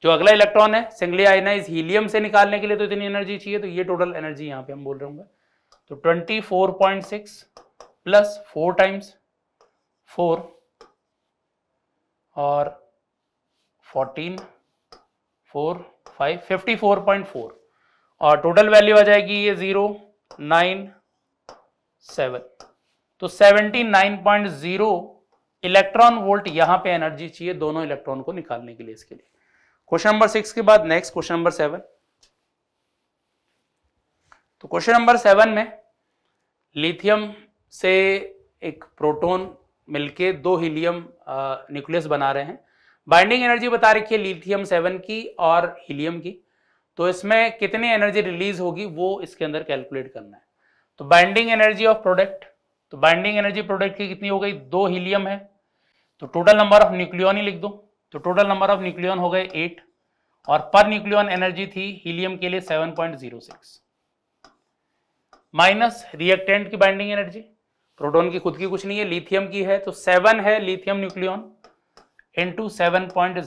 जो अगला इलेक्ट्रॉन है सिंगली आइनाइज हीलियम से निकालने के लिए तो इतनी एनर्जी चाहिए तो ये टोटल एनर्जी यहाँ पे हम बोल रहे होंगे तो 24.6 प्लस फोर टाइम्स फोर और 14 four five fifty four point four और टोटल वैल्यू आ जाएगी ये जीरो नाइन सेवन तो seventy nine point zero electron volt यहां पे एनर्जी चाहिए दोनों इलेक्ट्रॉन को निकालने के लिए इसके लिए क्वेश्चन नंबर सिक्स के बाद नेक्स्ट क्वेश्चन नंबर सेवन तो क्वेश्चन नंबर सेवन में लिथियम से एक प्रोटोन मिलके दो हीलियम न्यूक्लियस बना रहे हैं बाइंडिंग एनर्जी बता रखी है लिथियम सेवन की और हीलियम की तो इसमें कितनी एनर्जी रिलीज होगी वो इसके अंदर कैलकुलेट करना है तो बाइंडिंग एनर्जी ऑफ प्रोडक्ट तो बाइंडिंग एनर्जी प्रोडक्ट की कितनी हो गई दो हीलियम है तो टोटल नंबर ऑफ न्यूक्लियन ही लिख दो तो टोटल नंबर ऑफ न्यूक्लियन हो गए एट और पर न्यूक्लियन एनर्जी थी हीलियम के लिए सिक्स माइनस रिएक्टेंट की बाइंडिंग एनर्जी प्रोटोन की खुद की कुछ नहीं है लिथियम की है तो सेवन है lithium nucleon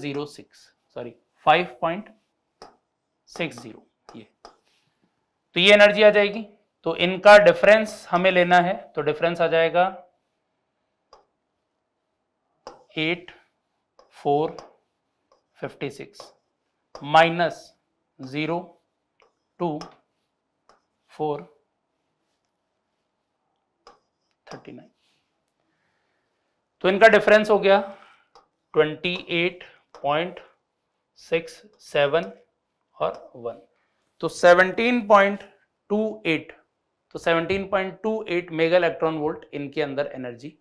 zero six sorry 5.60 ये तो ये एनर्जी आ जाएगी तो इनका डिफरेंस हमें लेना है तो डिफरेंस आ जाएगा eight four fifty six minus zero two four thirty nine तो इनका डिफरेंस हो गया twenty eight point six seven और वन तो सेवनटीन पॉइंट टू एट तो 17.28 मेगा इलेक्ट्रॉन वोल्ट इनके अंदर एनर्जी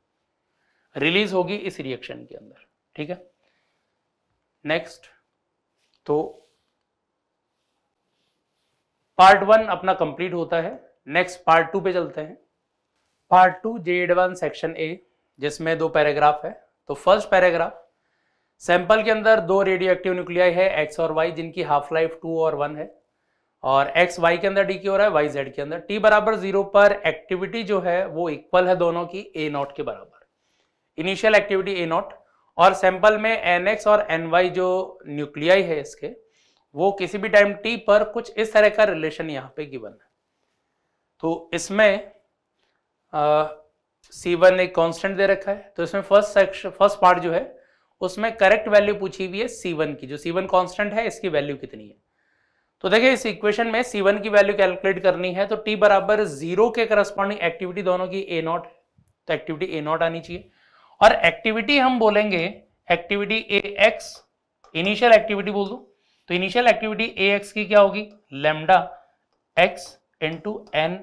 रिलीज होगी इस रिएक्शन के अंदर ठीक है नेक्स्ट तो पार्ट वन अपना कंप्लीट होता है नेक्स्ट पार्ट टू पे चलते हैं part two J advanced section A जिसमें दो पैराग्राफ है तो फर्स्ट पैराग्राफ सैंपल के अंदर दो रेडियो एक्टिव न्यूक्लियाई है एक्स और वाई जिनकी हाफ लाइफ टू और वन है और एक्स वाई के अंदर डी क्यू हो रहा है वाई जेड के अंदर टी बराबर जीरो पर एक्टिविटी जो है वो इक्वल है दोनों की ए नॉट के बराबर इनिशियल एक्टिविटी ए नॉट और सैंपल में एन एक्स और एन वाई जो न्यूक्लियाई है इसके वो किसी भी टाइम टी पर कुछ इस तरह का रिलेशन यहाँ पे गिवन है तो इसमें सी वन एक कॉन्स्टेंट दे रखा है तो इसमें फर्स्ट सेक्शन फर्स्ट पार्ट जो है उसमें करेक्ट वैल्यू पूछी हुई है सी वन की जो सी वन कॉन्स्टेंट है इसकी वैल्यू कितनी है तो देखिए इस इक्वेशन में सीवन की वैल्यू कैलकुलेट करनी है तो टी बराबर जीरो के करस्पॉन्डिंग एक्टिविटी दोनों की ए नॉट तो एक्टिविटी ए नॉट आनी चाहिए और एक्टिविटी हम बोलेंगे activity A X initial activity बोल दू तो इनिशियल एक्टिविटी ए एक्स की क्या होगी lambda X into N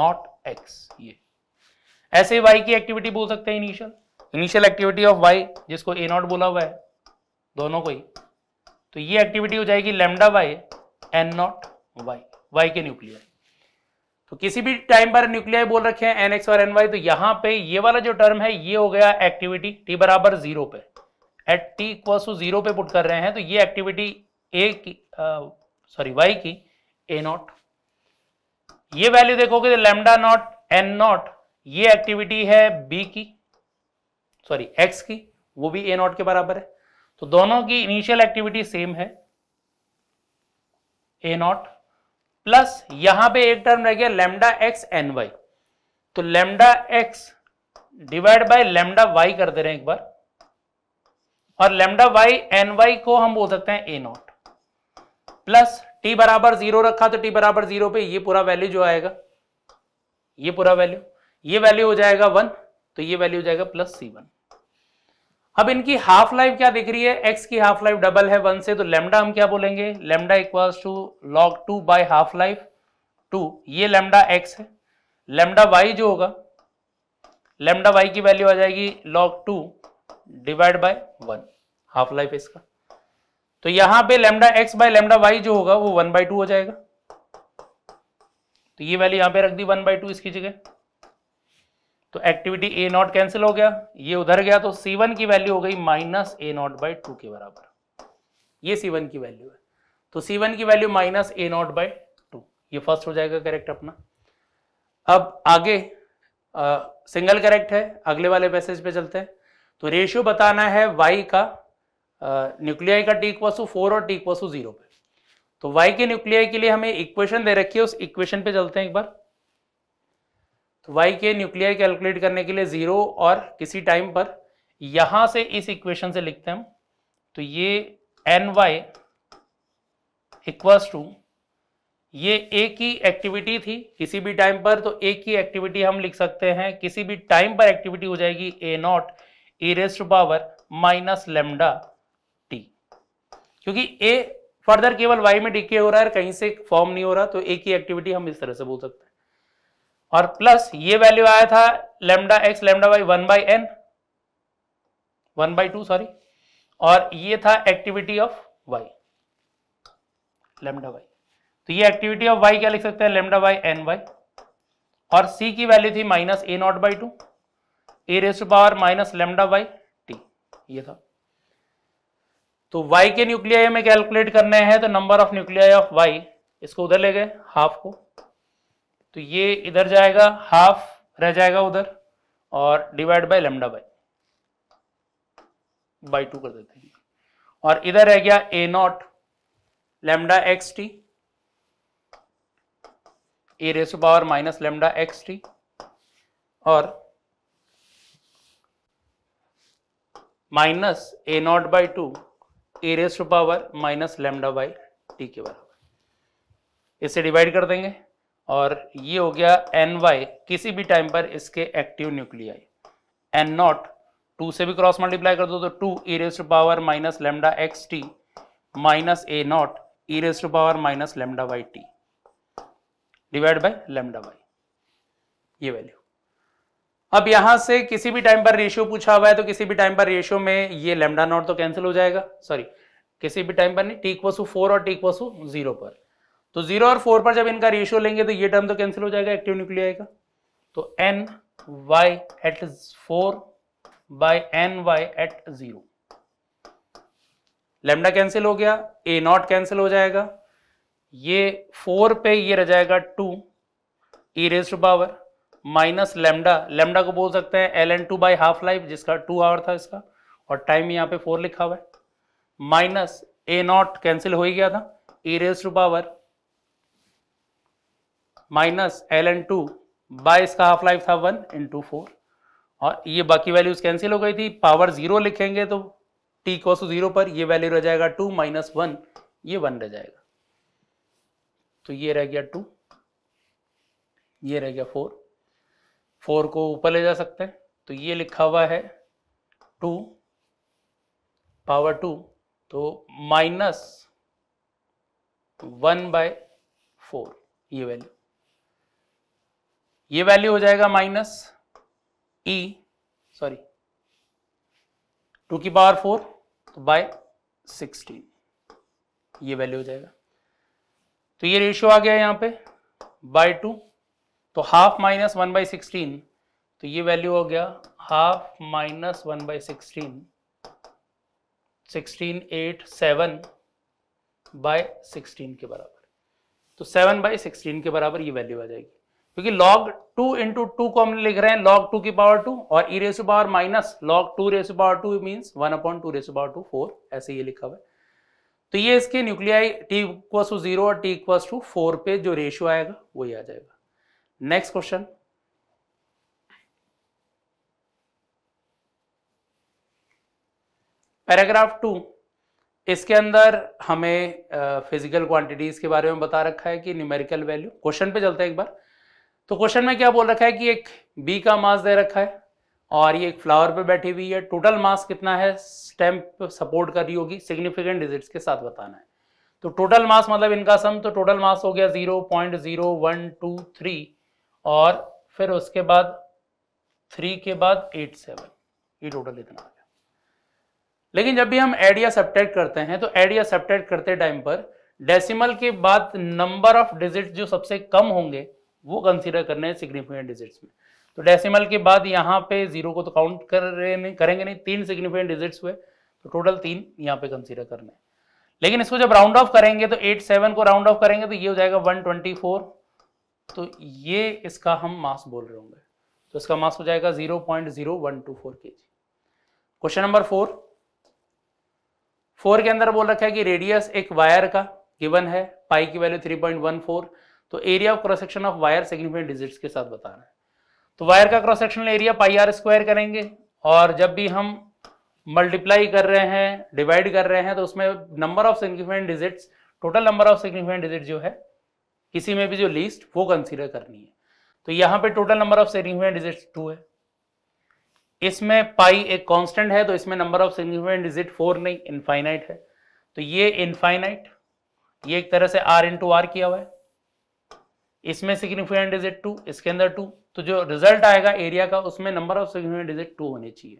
naught X ये ऐसे वाई की एक्टिविटी बोल सकते हैं initial initial activity of Y जिसको ए नॉट बोला हुआ है दोनों को ही तो ये एक्टिविटी हो जाएगी lambda Y N naught Y Y के न्यूक्लियर तो किसी भी टाइम पर न्यूक्लियर बोल रखे हैं एन एक्स और एन वाई तो यहां पे ये वाला जो टर्म है ये हो गया एक्टिविटी टी बराबर जीरो पे एट टी इक्वल जीरो पे पुट कर रहे हैं तो ये एक्टिविटी ए की सॉरी वाई की ए नॉट ये वैल्यू देखोगे तो लेमडा नॉट एन नॉट ये एक्टिविटी है बी की सॉरी एक्स की वो भी ए नॉट के बराबर है तो दोनों की इनिशियल एक्टिविटी सेम है ए नॉट प्लस यहां पे एक टर्म रह गया लेमडा एक्स एन वाई तो lambda X divide by lambda Y कर दे रहे हैं एक बार और लेमडा वाई एन वाई को हम बोल सकते हैं ए नॉट प्लस टी बराबर जीरो रखा तो टी बराबर जीरो पे ये पूरा वैल्यू जो आएगा ये पूरा वैल्यू ये वैल्यू हो जाएगा वन तो ये वैल्यू हो जाएगा प्लस सी वन अब इनकी हाफ लाइफ क्या दिख रही है एक्स की हाफ लाइफ डबल है वन से तो लेमडा हम क्या बोलेंगे lambda equals to log two by half life two ये लेमडा एक्स है लेमडा वाई जो होगा लेमडा वाई की वैल्यू आ जाएगी log two divide by one half life इसका तो यहां पे lambda X by lambda Y जो होगा वो वन बाई टू हो जाएगा तो ये वैल्यू यहां पे रख दी वन बाई टू इसकी जगह तो एक्टिविटी ए नॉट कैंसिल हो गया ये उधर गया तो सी वन की वैल्यू हो गई minus A naught by two के बराबर ये सी वन की वैल्यू है तो सी वन की value minus A naught by two ये फर्स्ट हो जाएगा करेक्ट अपना अब आगे सिंगल करेक्ट है अगले वाले मैसेज पे चलते हैं तो रेशियो बताना है वाई का न्यूक्लियाई का टी वसू फोर और टी इक्वसू जीरो पे तो वाई के न्यूक्लियाई के लिए हमें इक्वेशन दे रखी है उस इक्वेशन पे चलते हैं एक बार तो वाई के न्यूक्लियर कैलकुलेट करने के लिए ज़ीरो और किसी टाइम पर यहां से इस इक्वेशन से लिखते हैं तो ये एन वाई इक्वस टू ये ए की एक्टिविटी थी किसी भी टाइम पर तो ए की एक्टिविटी हम लिख सकते हैं किसी भी टाइम पर एक्टिविटी हो जाएगी A naught E raised to power minus lambda T क्योंकि ए फर्दर केवल वाई में डिके हो रहा है कहीं से फॉर्म नहीं हो रहा तो ए की एक्टिविटी हम इस तरह से बोल सकते हैं और प्लस ये वैल्यू आया था lambda X lambda Y one by N one by two sorry और ये था activity of Y lambda Y तो ये एक्टिविटी ऑफ वाई क्या लिख सकते हैं लेमडा वाई एन वाई और सी की वैल्यू थी minus A naught by two E raise to power minus lambda by T ये था तो y के न्यूक्लियाई में कैलकुलेट करने हैं तो number of nuclei of y इसको उधर ले गए हाफ को तो ये इधर जाएगा हाफ रह जाएगा उधर और divide by lambda by by two कर देते हैं और इधर रह गया A naught lambda X T E raise to power minus lambda X T और minus A naught by two E raise power minus lambda by T के बराबर इसे डिवाइड कर देंगे और ये हो गया एन वाई किसी भी टाइम पर इसके active nuclei N naught two से भी क्रॉस मल्टीप्लाई कर दो तो two E raise to power minus lambda X T minus A naught E raise to power minus lambda Y T divide by lambda Y ये वैल्यू अब यहां से किसी भी टाइम पर रेशियो पूछा हुआ है तो किसी भी टाइम पर रेशियो में ये लेमडा नॉट तो कैंसिल हो जाएगा सॉरी किसी भी टाइम पर नहीं टीक वसू फोर और टीक वसू जीरो पर तो जीरो और फोर पर जब इनका रेशियो लेंगे तो ये टर्म तो कैंसिल हो जाएगा एक्टिव न्यूक्लियाई का तो N Y at four by N Y at zero lambda cancel हो गया ए नॉट कैंसिल हो जाएगा ये फोर पे ये रह जाएगा two E raise to power minus lambda lambda को बोल सकते हैं L N two by half life जिसका टू आवर था इसका और टाइम यहाँ पे फोर लिखा हुआ है माइनस ए नॉट कैंसिल हो ही गया था E raise to power minus L N two by इसका हाफ लाइफ था वन इंटू फोर और ये बाकी वैल्यूज कैंसिल हो गई थी पावर जीरो लिखेंगे तो टी कॉस जीरो पर ये वैल्यू रह जाएगा टू माइनस वन ये वन रह जाएगा तो ये रह गया टू ये रह गया फोर फोर को ऊपर ले जा सकते हैं तो ये लिखा हुआ है टू पावर टू तो माइनस वन बाय फोर ये वैल्यू ये वैल्यू हो जाएगा माइनस ई सॉरी टू की पावर फोर तो बाय सिक्सटीन ये वैल्यू हो जाएगा तो ये रेशियो आ गया यहां पे बाय टू तो half minus one by sixteen तो ये वैल्यू हो गया half minus one by sixteen sixteen eight seven by sixteen के बराबर तो सेवन बाई सिक्सटीन के बराबर ये वैल्यू आ जाएगी क्योंकि लॉग टू इंटू टू को हम लिख रहे हैं लॉग टू की पावर टू और E raise power minus log two raise power two means one upon two raise power two four ऐसे ये लिखा हुआ है तो ये इसके nuclei T equals two zero और t इक्वस टू फोर पे जो रेशियो आएगा वही आ जाएगा नेक्स्ट क्वेश्चन पैराग्राफ टू इसके अंदर हमें फिजिकल क्वांटिटीज के बारे में बता रखा है कि न्यूमेरिकल वैल्यू क्वेश्चन पे चलते हैं एक बार तो क्वेश्चन में क्या बोल रखा है कि एक बी का मास दे रखा है और ये एक फ्लावर पे बैठी हुई है टोटल मास कितना है स्टेम्प सपोर्ट कर रही होगी सिग्निफिकेंट डिजिट्स के साथ बताना है तो टोटल मास मतलब इनका सम तो टोटल मास हो गया zero point zero one two three और फिर उसके बाद थ्री के बाद एट सेवन ये टोटल इतना आ गया लेकिन जब भी हम एड या सेप्टेट करते हैं तो एड या सेप्टेट करते टाइम पर डेसिमल के बाद नंबर ऑफ डिजिट जो सबसे कम होंगे वो कंसिडर करने हैं सिग्निफिकेंट डिजिट्स में तो डेसिमल के बाद यहाँ पे जीरो को तो काउंट कर रहे नहीं करेंगे नहीं तीन सिग्निफिकेंट डिजिट्स हुए तो टोटल तीन यहाँ पे कंसिडर करने हैं लेकिन इसको जब राउंड ऑफ करेंगे तो एट सेवन को राउंड ऑफ करेंगे तो ये हो जाएगा वन ट्वेंटी फोर तो ये इसका हम मास बोल रहे होंगे तो इसका मास हो जाएगा zero point zero one two four के जी क्वेश्चन नंबर फोर फोर के अंदर बोल रखा है कि रेडियस एक वायर का गिवन है पाई की value three point one four तो area of cross section of wire significant digits के साथ बताना है तो वायर का cross sectional area pi R square करेंगे और जब भी हम मल्टीप्लाई कर रहे हैं डिवाइड कर रहे हैं तो उसमें number of significant digits total number of significant digit जो है किसी में भी जो लीस्ट वो कंसिडर करनी है तो यहाँ पे total number of significant digit two है इसमें पाई एक कांस्टेंट है तो इसमें number of significant digit four नहीं इनफाइनाइट है तो ये इनफाइनाइट ये एक तरह से आर इंटू आर किया हुआ है इसमें सिग्निफिकेंट डिजिट टू इसके अंदर टू तो जो रिजल्ट आएगा एरिया का उसमें number of significant digit two होने चाहिए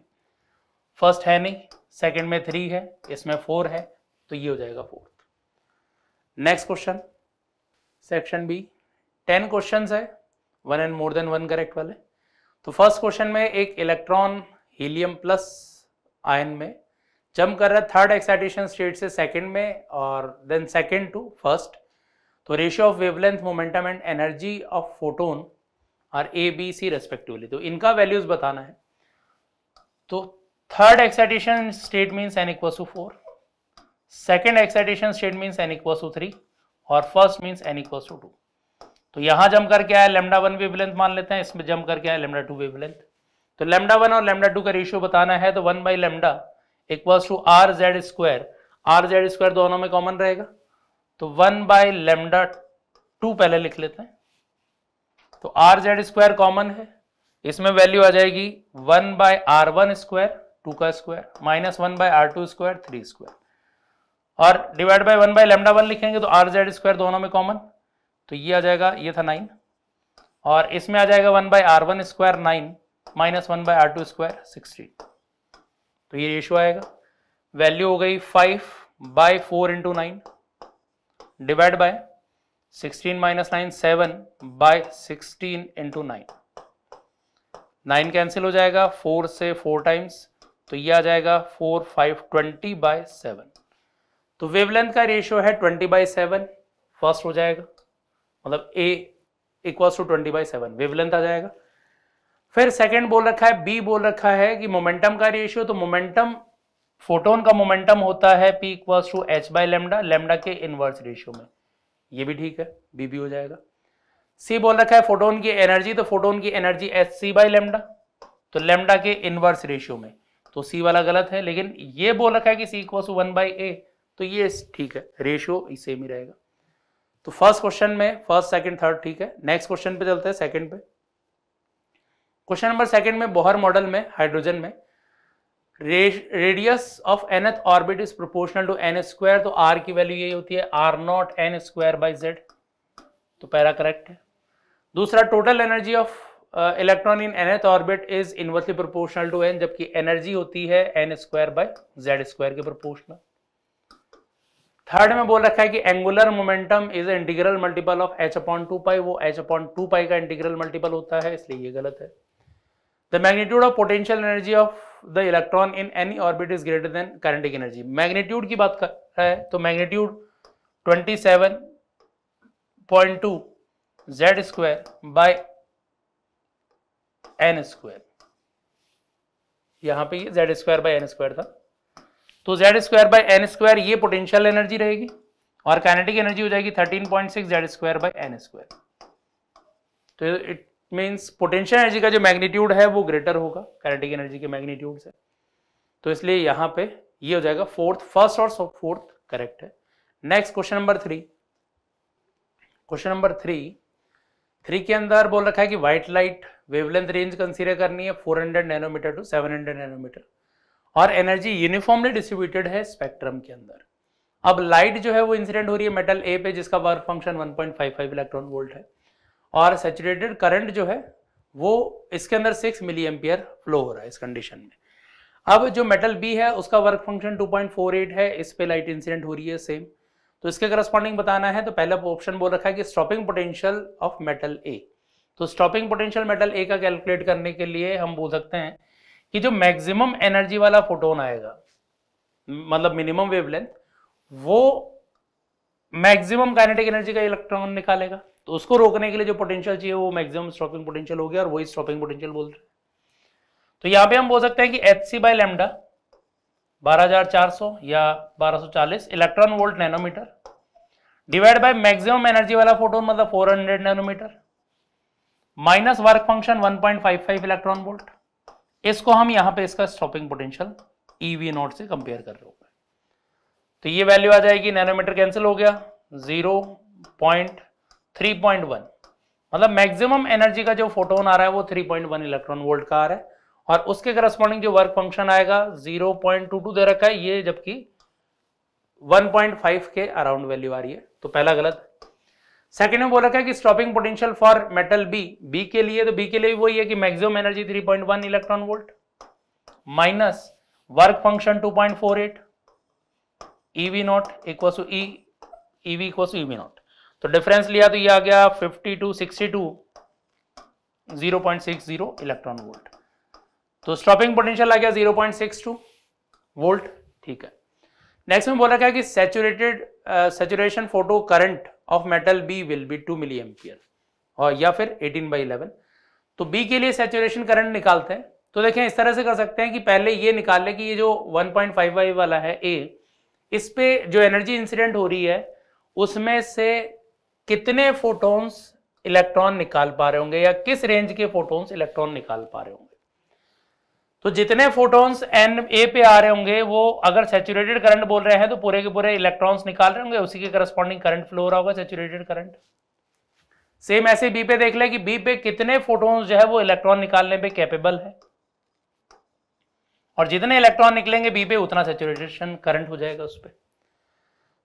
फर्स्ट है नहीं सेकंड में थ्री है इसमें फोर है तो ये हो जाएगा fourth next question section B ten question है one and more than one correct वाले तो फर्स्ट क्वेश्चन में एक इलेक्ट्रॉन हीलियम प्लस आयन में जम कर रहा है थर्ड एक्साइटेशन स्टेट से सेकंड में और देन सेकंड टू फर्स्ट तो ratio of wavelength momentum and energy of photon are A B C respectively तो इनका वैल्यूज बताना है तो third excitation state means N equals to four second excitation state means N equals to three और first means N equals to two तो यहां जम करके आया लेमडा वन वेवलेंथ मान लेते हैं इसमें जम करके आया लेमडा टू वेवलेंथ तो लेमडा वन और लेमडा टू का रेशियो बताना है तो one by lambda equals to R Z square R Z square दोनों में कॉमन रहेगा तो वन बाय लेमडा टू पहले लिख लेते हैं तो आर जेड स्क्वायर कॉमन है इसमें वैल्यू आ जाएगी one by are one square two का square minus one by are two square three square और divide by one by lambda one लिखेंगे तो आर जेड स्क्वायर दोनों में कॉमन तो ये आ जाएगा ये था नाइन और इसमें आ जाएगा one by are one square nine minus one by are two square sixteen तो ये रेशो आएगा वैल्यू हो गई five by four into nine divide by 16 minus nine seven by sixteen into nine nine cancel हो जाएगा four से four times तो ये आ जाएगा four five twenty by seven तो वेवलेंथ का रेशियो है ट्वेंटी बाय सेवन फर्स्ट हो जाएगा मतलब A equal to twenty by seven wavelength आ जाएगा फिर सेकंड बोल रखा है बी बोल रखा है कि मोमेंटम का रेशियो तो मोमेंटम फोटोन का मोमेंटम होता है P equals to H by lambda lambda के इनवर्स रेशियो में ये भी ठीक है बी भी हो जाएगा सी बोल रखा है फोटोन की एनर्जी तो फोटोन की energy H C by lambda तो लेमडा के इनवर्स रेशियो में तो सी वाला गलत है लेकिन ये बोल रखा है कि C equals to one by A तो ये ठीक है रेशियो सेम ही रहेगा तो फर्स्ट क्वेश्चन में फर्स्ट सेकंड थर्ड ठीक है नेक्स्ट क्वेश्चन पे चलते हैं सेकंड पे क्वेश्चन नंबर सेकंड में बोहर मॉडल में हाइड्रोजन में radius of nth orbit is proportional to N square तो आर की वैल्यू यही होती है R naught N square by Z तो पैरा करेक्ट है दूसरा total energy of electron in nth orbit is inversely proportional to N जबकि energy होती है N square by Z square के प्रोपोर्शनल थर्ड में बोल रखा है कि angular momentum is integral multiple of H upon two pi वो एच अपॉन टू पाई का इंटीग्रल मल्टीपल होता है इसलिए ये गलत है the magnitude of potential energy of the electron in any orbit is greater than kinetic energy magnitude की बात कर है तो magnitude 27.2 z square by n square यहां पे ये स्क्वायर बाय n स्क्वायर था तो z square by n square ये पोटेंशियल एनर्जी रहेगी और काइनेटिक एनर्जी हो जाएगी thirteen 13.6 z square by n square तो इट मीन्स पोटेंशियल एनर्जी का जो मैग्नीट्यूड है वो ग्रेटर होगा कैनेटिक एनर्जी के मैग्नीट्यूड से तो इसलिए यहाँ पे ये हो जाएगा फोर्थ फर्स्ट और फोर्थ करेक्ट है next question number three question number three three के अंदर बोल रखा है कि white light wavelength range consider करनी है 400 नैनोमीटर टू 700 नैनोमीटर और एनर्जी यूनिफॉर्मली डिस्ट्रीब्यूटेड है स्पेक्ट्रम के अंदर अब लाइट जो है वो इंसिडेंट हो रही है मेटल ए पे जिसका वर्क फंक्शन 1.55 इलेक्ट्रॉन वोल्ट है और सेचुरेटेड करंट जो है वो इसके अंदर सिक्स मिली एम्पियर फ्लो हो रहा है इस कंडीशन में अब जो मेटल बी है उसका वर्क फंक्शन 2.48 है इस पे लाइट इंसिडेंट हो रही है सेम तो इसके करस्पॉन्डिंग बताना है तो पहला ऑप्शन बोल रखा है कि stopping potential of metal A तो स्टॉपिंग पोटेंशियल मेटल ए का कैलकुलेट करने के लिए हम बोल सकते हैं कि जो मैक्सिमम एनर्जी वाला फोटोन आएगा मतलब मिनिमम वेवलेंथ वो मैक्सिमम काइनेटिक एनर्जी का इलेक्ट्रॉन निकालेगा तो उसको रोकने के लिए जो पोटेंशियल चाहिए वो मैक्सिमम स्टॉपिंग पोटेंशियल हो गया और वही स्टॉपिंग पोटेंशियल बोल रहे तो यहां पे हम बोल सकते हैं कि एच सी बाई लेमडा बारह या 1240 electron volt nanometer divide by maximum energy वाला फोटोन मतलब 400 nanometer minus work function 1.55 electron volt इसको हम यहां पे इसका स्टॉपिंग पोटेंशियल ईवी नोट से कंपेयर कर रहे हो तो ये वैल्यू आ जाएगी नैनोमीटर कैंसिल हो गया जीरो पॉइंट 3.1 मतलब मैक्सिमम एनर्जी का जो फोटोन आ रहा है वो 3.1 इलेक्ट्रॉन वोल्ट का आ रहा है और उसके करस्पॉन्डिंग जो वर्क फंक्शन आएगा 0.22 दे रखा है ये जबकि 1.5 के अराउंड वैल्यू आ रही है तो पहला गलत सेकेंड में बोल रखा है कि stopping potential for metal B B के लिए तो बी के लिए भी वही है कि maximum energy 3.1 electron volt minus work function 2.48 eV naught equal to E eV equal to eV naught तो डिफरेंस लिया तो ये आ गया 50 टू 62 0.60 इलेक्ट्रॉन वोल्ट तो स्टॉपिंग पोटेंशियल आ गया 0.62 वोल्ट ठीक है नेक्स्ट में बोल रखा है कि saturated saturation photo current of metal B will be two milliampere और या फिर 18 बाई इलेवन तो बी के लिए सेचुरेशन करंट निकालते हैं तो देखें इस तरह से कर सकते हैं कि पहले ये निकाल लें कि ये जो 1.5 वाला है ए इस पे जो एनर्जी इंसिडेंट हो रही है उसमें से कितने फोटॉन्स इलेक्ट्रॉन निकाल पा रहे होंगे या किस रेंज के फोटॉन्स इलेक्ट्रॉन निकाल पा रहे होंगे तो जितने फोटॉन्स एन ए पे आ रहे होंगे वो अगर सेचुरेटेड करंट बोल रहे हैं तो पूरे के पूरे इलेक्ट्रॉन्स निकाल रहे होंगे उसी के करस्पॉन्डिंग करंट फ्लो रहा होगा सेचुरेटेड करंट सेम ऐसे बी पे देख ले कि बी पे कितने फोटॉन्स जो है वो इलेक्ट्रॉन निकालने पे कैपेबल है और जितने इलेक्ट्रॉन निकलेंगे बी पे उतना सेचुरेटेशन करंट हो जाएगा उस पर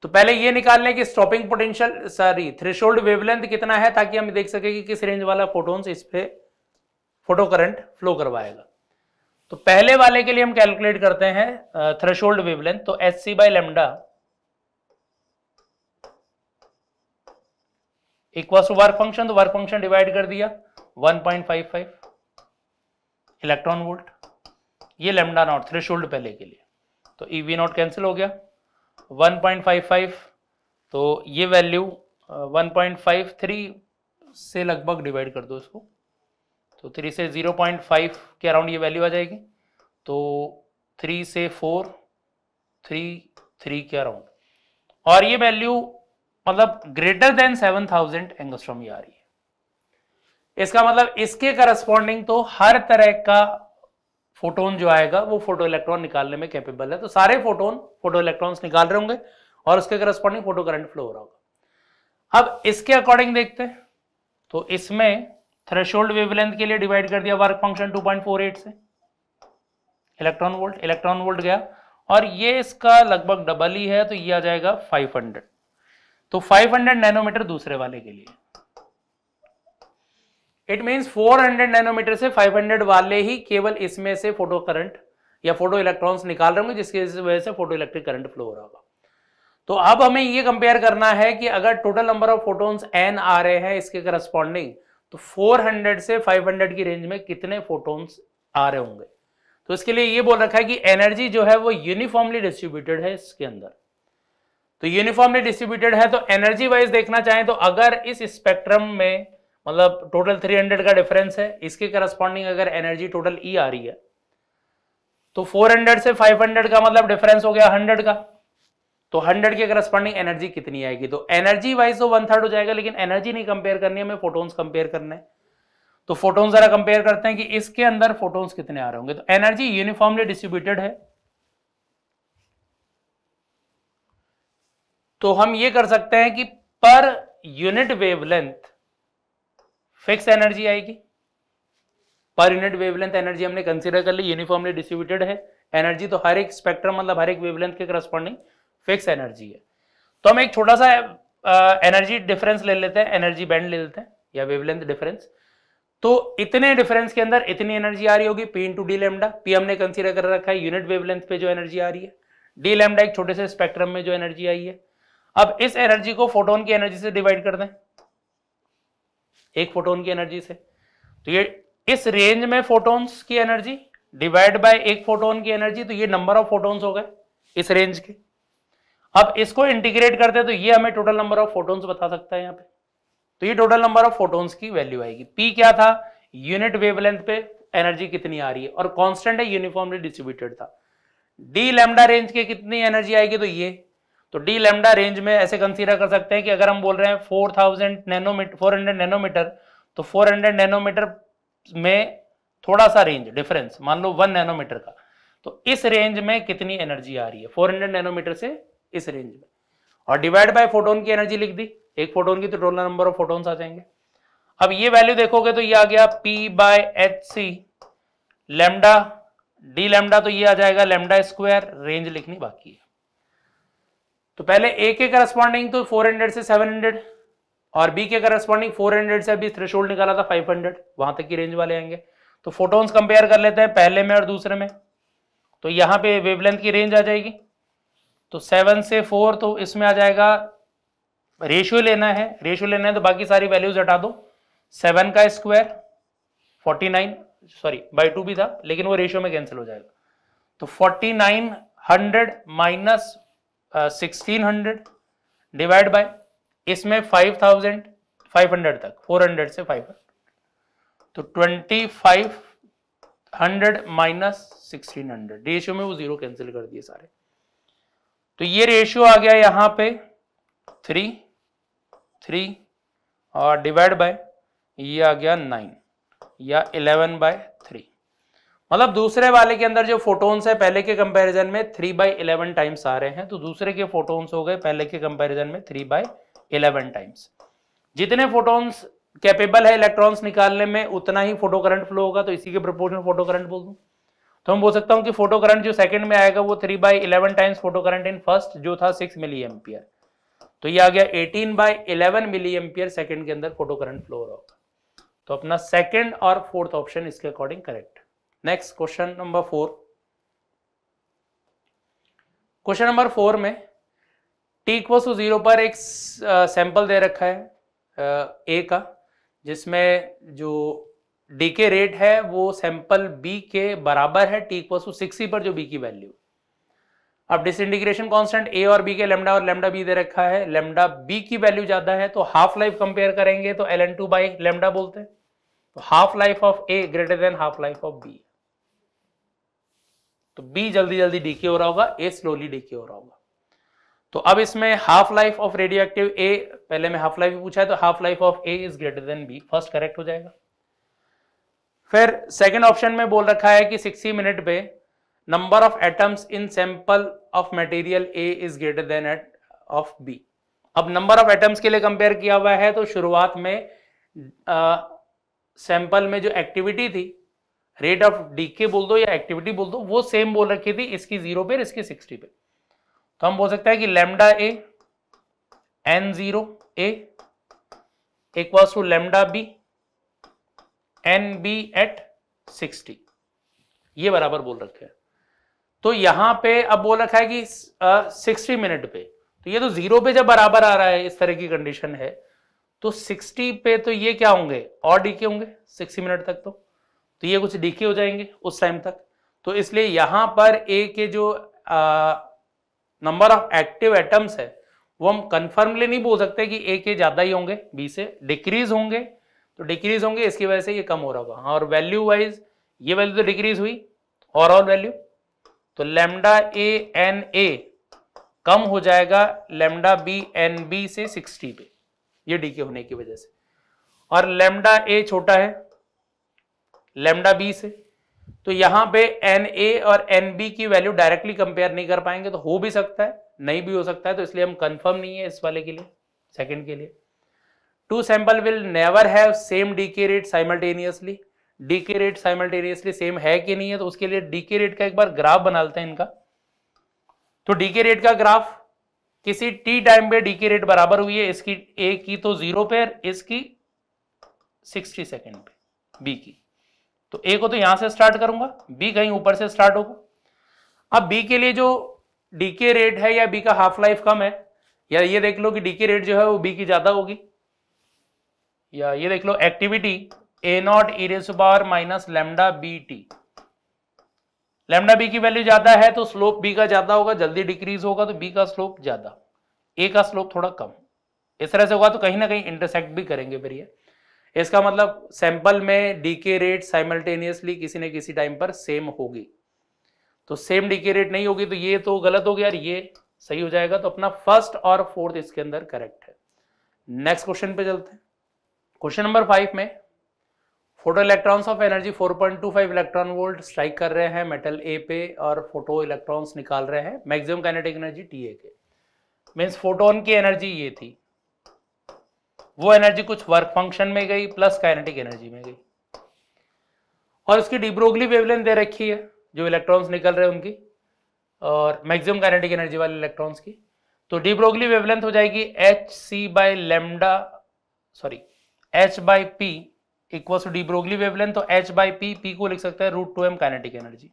तो पहले ये निकाल लें कि stopping potential sorry threshold wavelength कितना है ताकि हम देख सके कि किस रेंज वाला फोटोन इस पे फोटो करंट फ्लो करवाएगा तो पहले वाले के लिए हम कैलकुलेट करते हैं थ्रेशोल्ड वेवलेंथ तो S C by lambda equals work function तो वर्क फंक्शन डिवाइड कर दिया 1.55 इलेक्ट्रॉन वोल्ट ये लेमडा नॉट थ्रेशोल्ड पहले के लिए तो ई वी नॉट कैंसिल हो गया 1.55 तो ये वैल्यू 1.53 से लगभग डिवाइड कर दो इसको तो थ्री से 0.5 के अराउंड ये वैल्यू आ जाएगी तो थ्री से फोर थ्री थ्री के अराउंड और ये वैल्यू मतलब ग्रेटर देन 7000 थाउजेंड एंगस्ट्रॉम ये आ रही है इसका मतलब इसके करस्पॉन्डिंग तो हर तरह का फोटोन जो आएगा वो फोटो इलेक्ट्रॉन निकालने में कैपेबल है तो सारे फोटोन फोटो इलेक्ट्रॉन निकाल रहे होंगे और उसके करस्पॉन्डिंग फोटो करंट फ्लो हो रहा होगा अब इसके अकॉर्डिंग देखते हैं तो इसमें थ्रेशोल्ड वेवलेंथ के लिए डिवाइड कर दिया वर्क फंक्शन 2.48 से इलेक्ट्रॉन वोल्ट इलेक्ट्रॉन वोल्ट गया और ये इसका लगभग डबल ही है तो ये आ जाएगा 500 तो 500 नैनोमीटर दूसरे वाले के लिए इट मीन्स 400 नैनोमीटर से 500 वाले ही केवल इसमें से फोटो करंट या फोटो इलेक्ट्रॉन्स निकाल रहे होंगे जिसकी वजह से फोटो इलेक्ट्रिक करंट फ्लो हो रहा होगा तो अब हमें ये कंपेयर करना है कि अगर total number of photons N आ रहे हैं इसके करस्पॉन्डिंग तो 400 से 500 की रेंज में कितने फोटोन्स आ रहे होंगे तो इसके लिए ये बोल रखा है कि एनर्जी जो है वो यूनिफॉर्मली डिस्ट्रीब्यूटेड है इसके अंदर तो यूनिफॉर्मली डिस्ट्रीब्यूटेड है तो एनर्जी वाइज देखना चाहें तो अगर इस स्पेक्ट्रम में मतलब टोटल 300 का डिफरेंस है इसके करस्पॉन्डिंग अगर एनर्जी टोटल ई आ रही है तो 400 से 500 का मतलब डिफरेंस हो गया 100 का तो 100 के करस्पॉन्डिंग एनर्जी कितनी आएगी तो एनर्जी वाइज तो वन थर्ड हो जाएगा लेकिन एनर्जी नहीं कंपेयर करनी है हमें फोटोन्स कंपेयर करना है तो फोटोन जरा कंपेयर करते हैं कि इसके अंदर फोटोन्स कितने आ रहे होंगे तो एनर्जी यूनिफॉर्मली डिस्ट्रीब्यूटेड है तो हम ये कर सकते हैं कि पर यूनिट वेवलेंथ फिक्स एनर्जी आएगी पर यूनिट वेवलेंथ एनर्जी हमने कंसीडर कर ली यूनिफॉर्मली डिस्ट्रीब्यूटेड है एनर्जी तो हर एक स्पेक्ट्रम मतलब हर एक वेवलेंथ के करस्पॉन्डिंग फिक्स एनर्जी है तो हम एक छोटा सा एनर्जी डिफरेंस ले लेते हैं एनर्जी बैंड ले लेते हैं या वेवलेंथ डिफरेंस तो इतने डिफरेंस के अंदर इतनी एनर्जी आ रही होगी P into D lambda P हमने कंसीडर कर रखा है यूनिट वेवलेंथ पे जो एनर्जी आ रही है डी लेमडा एक छोटे से स्पेक्ट्रम में जो एनर्जी आई है अब इस एनर्जी को फोटोन की एनर्जी से डिवाइड कर दें एक फोटोन की एनर्जी से तो ये इस रेंज में फोटोन्स की एनर्जी डिवाइड बाय एक फोटोन की एनर्जी तो ये नंबर ऑफ फोटोन्स हो गए इस रेंज के अब इसको इंटीग्रेट करते हैं तो ये हमें टोटल नंबर ऑफ फोटोन्स बता सकता है यहाँ पे तो ये टोटल नंबर ऑफ फोटोन्स की वैल्यू आएगी पी क्या था यूनिट वेवलेंथ पे एनर्जी कितनी आ रही है और कॉन्स्टेंट है यूनिफॉर्मली डिस्ट्रीब्यूटेड था डी लेमडा रेंज के कितनी एनर्जी आएगी तो ये तो डी लेमडा रेंज में ऐसे कंसीडर कर सकते हैं कि अगर हम बोल रहे हैं four thousand nanometre four hundred nanometre तो फोर हंड्रेड नैनोमीटर में थोड़ा सा रेंज डिफरेंस मान लो वन नैनोमीटर का तो इस रेंज में कितनी एनर्जी आ रही है फोर हंड्रेड नैनोमीटर से इस रेंज में और डिवाइड बाय फोटोन की एनर्जी लिख दी एक फोटोन की तो टोटल नंबर ऑफ फोटोन आ जाएंगे अब ये वैल्यू देखोगे तो ये आ गया P by H C lambda D lambda तो ये आ जाएगा लेमडा स्क्वायर रेंज लिखनी बाकी है तो पहले ए के करस्पॉन्डिंग तो 400 से 700 और बी के करस्पॉन्डिंग 400 से अभी थ्रेशोल्ड निकाला था 500 वहां तक की रेंज वाले आएंगे तो फोटोन्स कंपेयर कर लेते हैं पहले में और दूसरे में तो यहां पे वेवलेंथ की रेंज आ जाएगी तो सेवन से फोर तो इसमें आ जाएगा रेशियो लेना है रेशियो लेना है तो बाकी सारी वैल्यूज हटा दो सेवन का square forty nine sorry by two भी था लेकिन वो रेशियो में कैंसिल हो जाएगा तो forty nine hundred minus sixteen hundred divide by इसमें फाइव थाउजेंड फाइव हंड्रेड तक फोर हंड्रेड से फाइव हंड्रेड तो twenty five hundred minus sixteen hundred ratio में वो जीरो कैंसिल कर दिए सारे तो ये रेशियो आ गया यहां पे थ्री थ्री और डिवाइड बाय ये आ गया नाइन या इलेवन बाय मतलब दूसरे वाले के अंदर जो फोटोन्स है पहले के कंपैरिजन में थ्री बाई इलेवन टाइम्स आ रहे हैं तो दूसरे के फोटोन्स हो गए पहले के कंपैरिजन में थ्री बाई इलेवन टाइम्स जितने फोटोन्स कैपेबल है इलेक्ट्रॉन्स निकालने में उतना ही फोटो करंट फ्लो होगा तो इसी के प्रपोर्शन फोटो करंट बोल दू तो हम बोल सकता हूँ कि फोटो करंट जो सेकंड में आएगा वो three by eleven times photo current in first जो था सिक्स मिली एम्पियर तो ये आ गया eighteen by eleven milli ampere second के अंदर फोटो करंट फ्लो हो रहा होगा तो अपना सेकेंड और फोर्थ ऑप्शन इसके according correct next question number four question number four में टी इक्वल टू जीरो पर एक सैंपल दे रखा है ए का जिसमें जो डी के रेट है वो सैंपल बी के बराबर है टी इक्वल टू सिक्स पर जो बी की वैल्यू अब डिसइंटीग्रेशन कांस्टेंट ए और बी के लेमडा और लेमडा बी दे रखा है लेमडा बी की वैल्यू ज्यादा है तो हाफ लाइफ कंपेयर करेंगे तो L N two by lambda बोलते हैं तो half life of A greater than half life of B तो बी जल्दी जल्दी डीके हो रहा होगा ए स्लोली डीके हो रहा होगा तो अब इसमें half life of radioactive A पहले में हाफ लाइफ पूछा है तो half life of A is greater than B first correct हो जाएगा फिर सेकेंड ऑप्शन में बोल रखा है कि सिक्सटी मिनट पे number of atoms in sample of material A is greater than at of B अब नंबर ऑफ एटम्स के लिए कंपेयर किया हुआ है तो शुरुआत में सैंपल में जो एक्टिविटी थी रेट ऑफ डीके बोल दो या एक्टिविटी बोल दो वो सेम बोल रखी थी इसकी जीरो पे इसकी सिक्सटी पे तो हम बोल सकते हैं कि lambda A N zero A equals to lambda B N B at sixty ये बराबर बोल रखे हैं तो यहां पे अब बोल रखा है कि सिक्सटी मिनट पे तो ये तो जीरो पे जब बराबर आ रहा है इस तरह की कंडीशन है तो सिक्सटी पे तो ये क्या होंगे और डीके होंगे सिक्सटी मिनट तक तो तो ये कुछ डीके हो जाएंगे उस टाइम तक तो इसलिए यहां पर ए के जो नंबर ऑफ एक्टिव एटम्स है वो हम कंफर्मली नहीं बोल सकते कि ए के ज़्यादा ही होंगे बी से डिक्रीज होंगे तो डिक्रीज होंगे इसकी वजह से ये कम हो रहा होगा हाँ और वैल्यू वाइज ये वैल्यू तो डिक्रीज हुई ओवरऑल वैल्यू तो लेमडा ए एन ए कम हो जाएगा लेमडा बी एन बी से सिक्सटी पे ये डीके होने की वजह से और लेमडा ए छोटा है लेमडा बी से तो यहां पे एन ए और एन बी की वैल्यू डायरेक्टली कंपेयर नहीं कर पाएंगे तो हो भी सकता है नहीं भी हो सकता है तो इसलिए हम कंफर्म नहीं है इस वाले के लिए सेकंड के लिए two sample will never have same decay rate simultaneously decay rate simultaneously same है कि नहीं है तो उसके लिए डीके रेट का एक बार ग्राफ बना लेते हैं इनका तो डीके रेट का ग्राफ किसी टी टाइम पे डीके रेट बराबर हुई है इसकी ए की तो जीरो पे इसकी सिक्सटी सेकेंड पे बी की तो ए को तो यहां से स्टार्ट करूंगा बी कहीं ऊपर से स्टार्ट होगा अब बी के लिए जो डीके रेट है या बी का हाफ लाइफ कम है या ये देख लो कि डीके रेट जो है वो बी की ज्यादा होगी या ये देख लो एक्टिविटी ए नॉट इरेस बार minus lambda B T lambda B की वैल्यू ज्यादा है तो स्लोप बी का ज्यादा होगा जल्दी डिक्रीज होगा तो बी का स्लोप ज्यादा ए का स्लोप थोड़ा कम इस तरह से होगा तो कहीं ना कहीं इंटरसेक्ट भी करेंगे फिर ये इसका मतलब सैंपल में डीके रेट साइमल्टेनियसली किसी न किसी टाइम पर सेम होगी तो सेम डीके रेट नहीं होगी तो ये तो गलत हो गया ये सही हो जाएगा तो अपना फर्स्ट और फोर्थ इसके अंदर करेक्ट है नेक्स्ट क्वेश्चन पे चलते हैं क्वेश्चन नंबर फाइव में photo electrons of energy 4.25 electron volt strike कर रहे हैं मेटल ए पे और फोटो इलेक्ट्रॉन्स निकाल रहे हैं maximum kinetic energy T A के मीन्स फोटोन की एनर्जी ये थी वो एनर्जी कुछ वर्क फंक्शन में गई प्लस काइनेटिक एनर्जी में गई और उसकी डिब्रोगली वेवलेंथ दे रखी है जो इलेक्ट्रॉन्स निकल रहे हैं उनकी और मैक्सिमम काइनेटिक एनर्जी वाले इलेक्ट्रॉन्स की तो डिब्रोगली वेवलेंथ हो जाएगी H C by lambda sorry H by P equals to de Broglie wavelength तो एच बाय पी पी को लिख सकते हैं root two M kinetic energy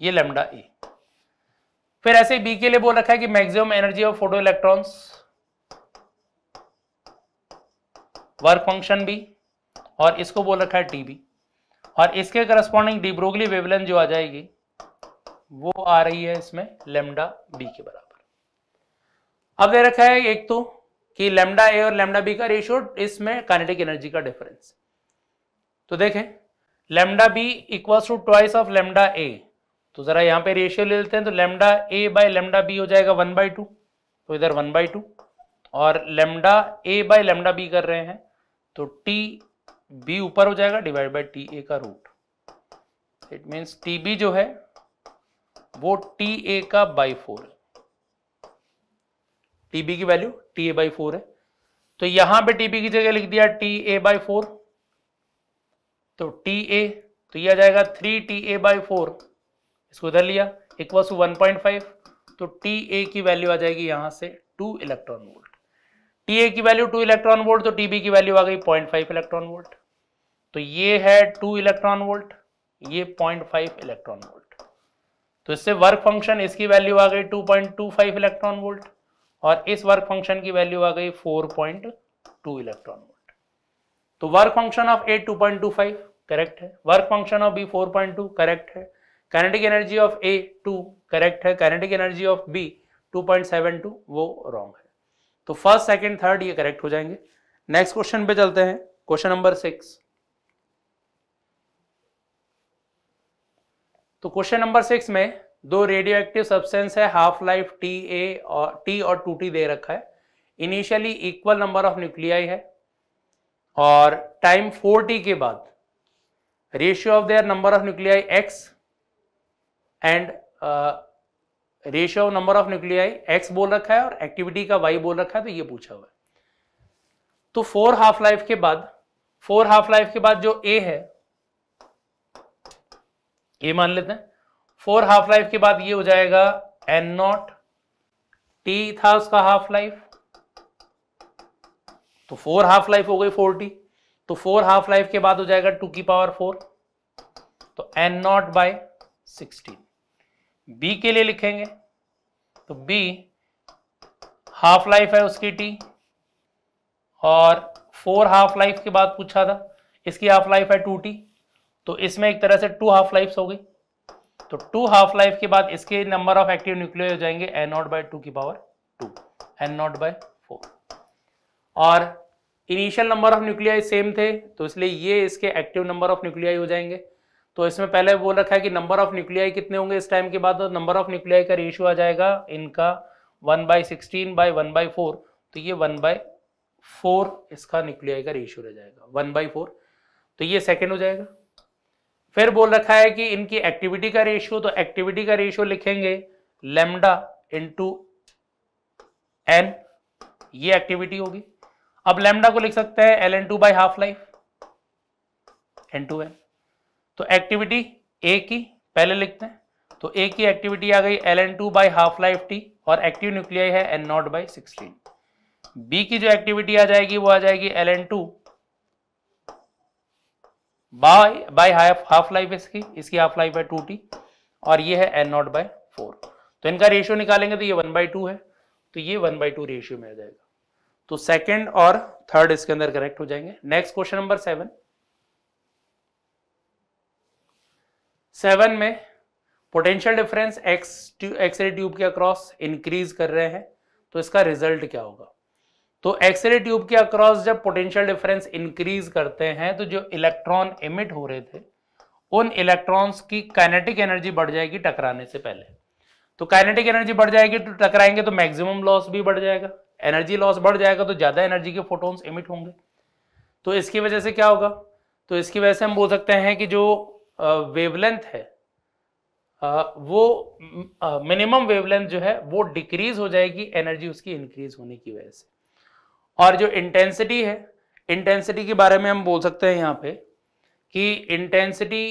ये लेमडा ए फिर ऐसे बी के लिए बोल रखा है कि maximum energy of photo electrons work function भी और इसको बोल रखा है टी बी और इसके करस्पॉन्डिंग डिब्रोगली वेवलेंथ जो आ जाएगी वो आ रही है इसमें लेमडा बी के बराबर अब दे रखा है एक तो कि लेमडा ए और लेमडा बी का रेशियो इसमें काइनेटिक एनर्जी का डिफरेंस तो देखें lambda B equals to twice of lambda A तो जरा यहाँ पे रेशियो ले लेते हैं तो lambda A by lambda B हो जाएगा वन बाई टू तो इधर वन बाई टू और lambda A by lambda B कर रहे हैं तो टी बी ऊपर हो जाएगा डिवाइड बाय टी ए का root it means T B जो है वो टी ए का बाई फोर है टी बी की value T A by four है तो यहां पे टी बी की जगह लिख दिया टी ए बाई फोर तो टी ए तो यह आ जाएगा three T A by four इसको उधर लिया equal to one point five तो टी ए की वैल्यू आ जाएगी यहां से टू इलेक्ट्रॉन वोल्ट टी की वैल्यू टू इलेक्ट्रॉन वोल्ट तो टीबी की वैल्यू आ गई पॉइंट फाइव इलेक्ट्रॉन वोल्ट तो ये है टू इलेक्ट्रॉन वोल्ट ये पॉइंट फाइव इलेक्ट्रॉन वोल्ट तो इससे वर्क फंक्शन इसकी वैल्यू आ गई two point two five electron volt और इस वर्क फंक्शन की वैल्यू आ गई four point two electron volt तो work function of A two point two five correct है work function of B four point two correct है kinetic energy of A two correct है kinetic energy of B two point seven two वो wrong है तो first second third ये correct हो जाएंगे next question पे चलते हैं क्वेश्चन नंबर सिक्स तो क्वेश्चन नंबर सिक्स में दो रेडियो एक्टिव सब्सटेंस है हाफ लाइफ टी ए और टी और टू टी दे रखा है initially equal number of nuclei है और टाइम फोर टी के बाद ratio of their number of nuclei X and ratio of number of nuclei X बोल रखा है और एक्टिविटी का वाई बोल रखा है तो ये पूछा हुआ है तो फोर हाफ लाइफ के बाद फोर हाफ लाइफ के बाद जो ए है ये मान लेते हैं फोर हाफ लाइफ के बाद ये हो जाएगा एन नॉट टी था उसका हाफ लाइफ तो फोर हाफ लाइफ हो गई फोर टी तो फोर हाफ लाइफ के बाद हो जाएगा टू की पावर फोर तो N naught by sixteen B के लिए लिखेंगे तो बी हाफ लाइफ है उसकी टी और फोर हाफ लाइफ के बाद पूछा था इसकी हाफ लाइफ है टू टी तो इसमें एक तरह से टू हाफ लाइफ हो गई तो टू हाफ लाइफ के बाद इसके नंबर ऑफ एक्टिव न्यूक्लियर हो जाएंगे एन नॉट बाई टू की power two N naught by four और initial number of nuclei same थे तो इसलिए ये इसके एक्टिव नंबर ऑफ न्यूक्लियाई हो जाएंगे तो इसमें पहले बोल रखा है कि नंबर ऑफ न्यूक्लियाई कितने होंगे इस टाइम के बाद नंबर ऑफ न्यूक्लियाई का रेशियो आ जाएगा इनका one by sixteen by one by four तो ये वन बाई फोर इसका न्यूक्लियाई का रेशियो रह जाएगा वन बाई फोर तो ये सेकेंड हो जाएगा फिर बोल रखा है कि इनकी एक्टिविटी का रेशियो तो एक्टिविटी का रेशियो लिखेंगे लेमडा इंटू एन ये एक्टिविटी होगी अब लेमडा को लिख सकते हैं L N two by half life N two N तो एक्टिविटी ए की पहले लिखते हैं तो ए की एक्टिविटी आ गई L N two by half life T और एक्टिव न्यूक्लियाई है N naught by sixteen B की जो एक्टिविटी आ जाएगी वो आ जाएगी L N two by by half life इसकी इसकी हाफ लाइफ है टू टी और ये है एन नॉट बाय फोर तो इनका रेशियो निकालेंगे तो ये वन बाई टू है तो ये वन बाई टू रेशियो में आ जाएगा तो सेकेंड और थर्ड इसके अंदर करेक्ट हो जाएंगे next question number seven seven में potential difference X X ray tube के अक्रॉस इंक्रीज कर रहे हैं तो इसका रिजल्ट क्या होगा तो एक्सरे ट्यूब के अक्रॉस जब पोटेंशियल डिफरेंस इंक्रीज करते हैं तो जो इलेक्ट्रॉन इमिट हो रहे थे उन इलेक्ट्रॉन्स की काइनेटिक एनर्जी बढ़ जाएगी टकराने से पहले तो काइनेटिक एनर्जी बढ़ जाएगी तो टकराएंगे तो मैक्सिमम लॉस भी बढ़ जाएगा एनर्जी लॉस बढ़ जाएगा तो ज़्यादा एनर्जी के फोटोन्स इमिट होंगे तो इसकी वजह से क्या होगा तो इसकी वजह से हम बोल सकते हैं कि जो वेवलेंथ है वो मिनिमम वेवलेंथ जो है वो डिक्रीज हो जाएगी एनर्जी उसकी इंक्रीज होने की वजह से और जो इंटेंसिटी है इंटेंसिटी के बारे में हम बोल सकते हैं यहाँ पे कि इंटेंसिटी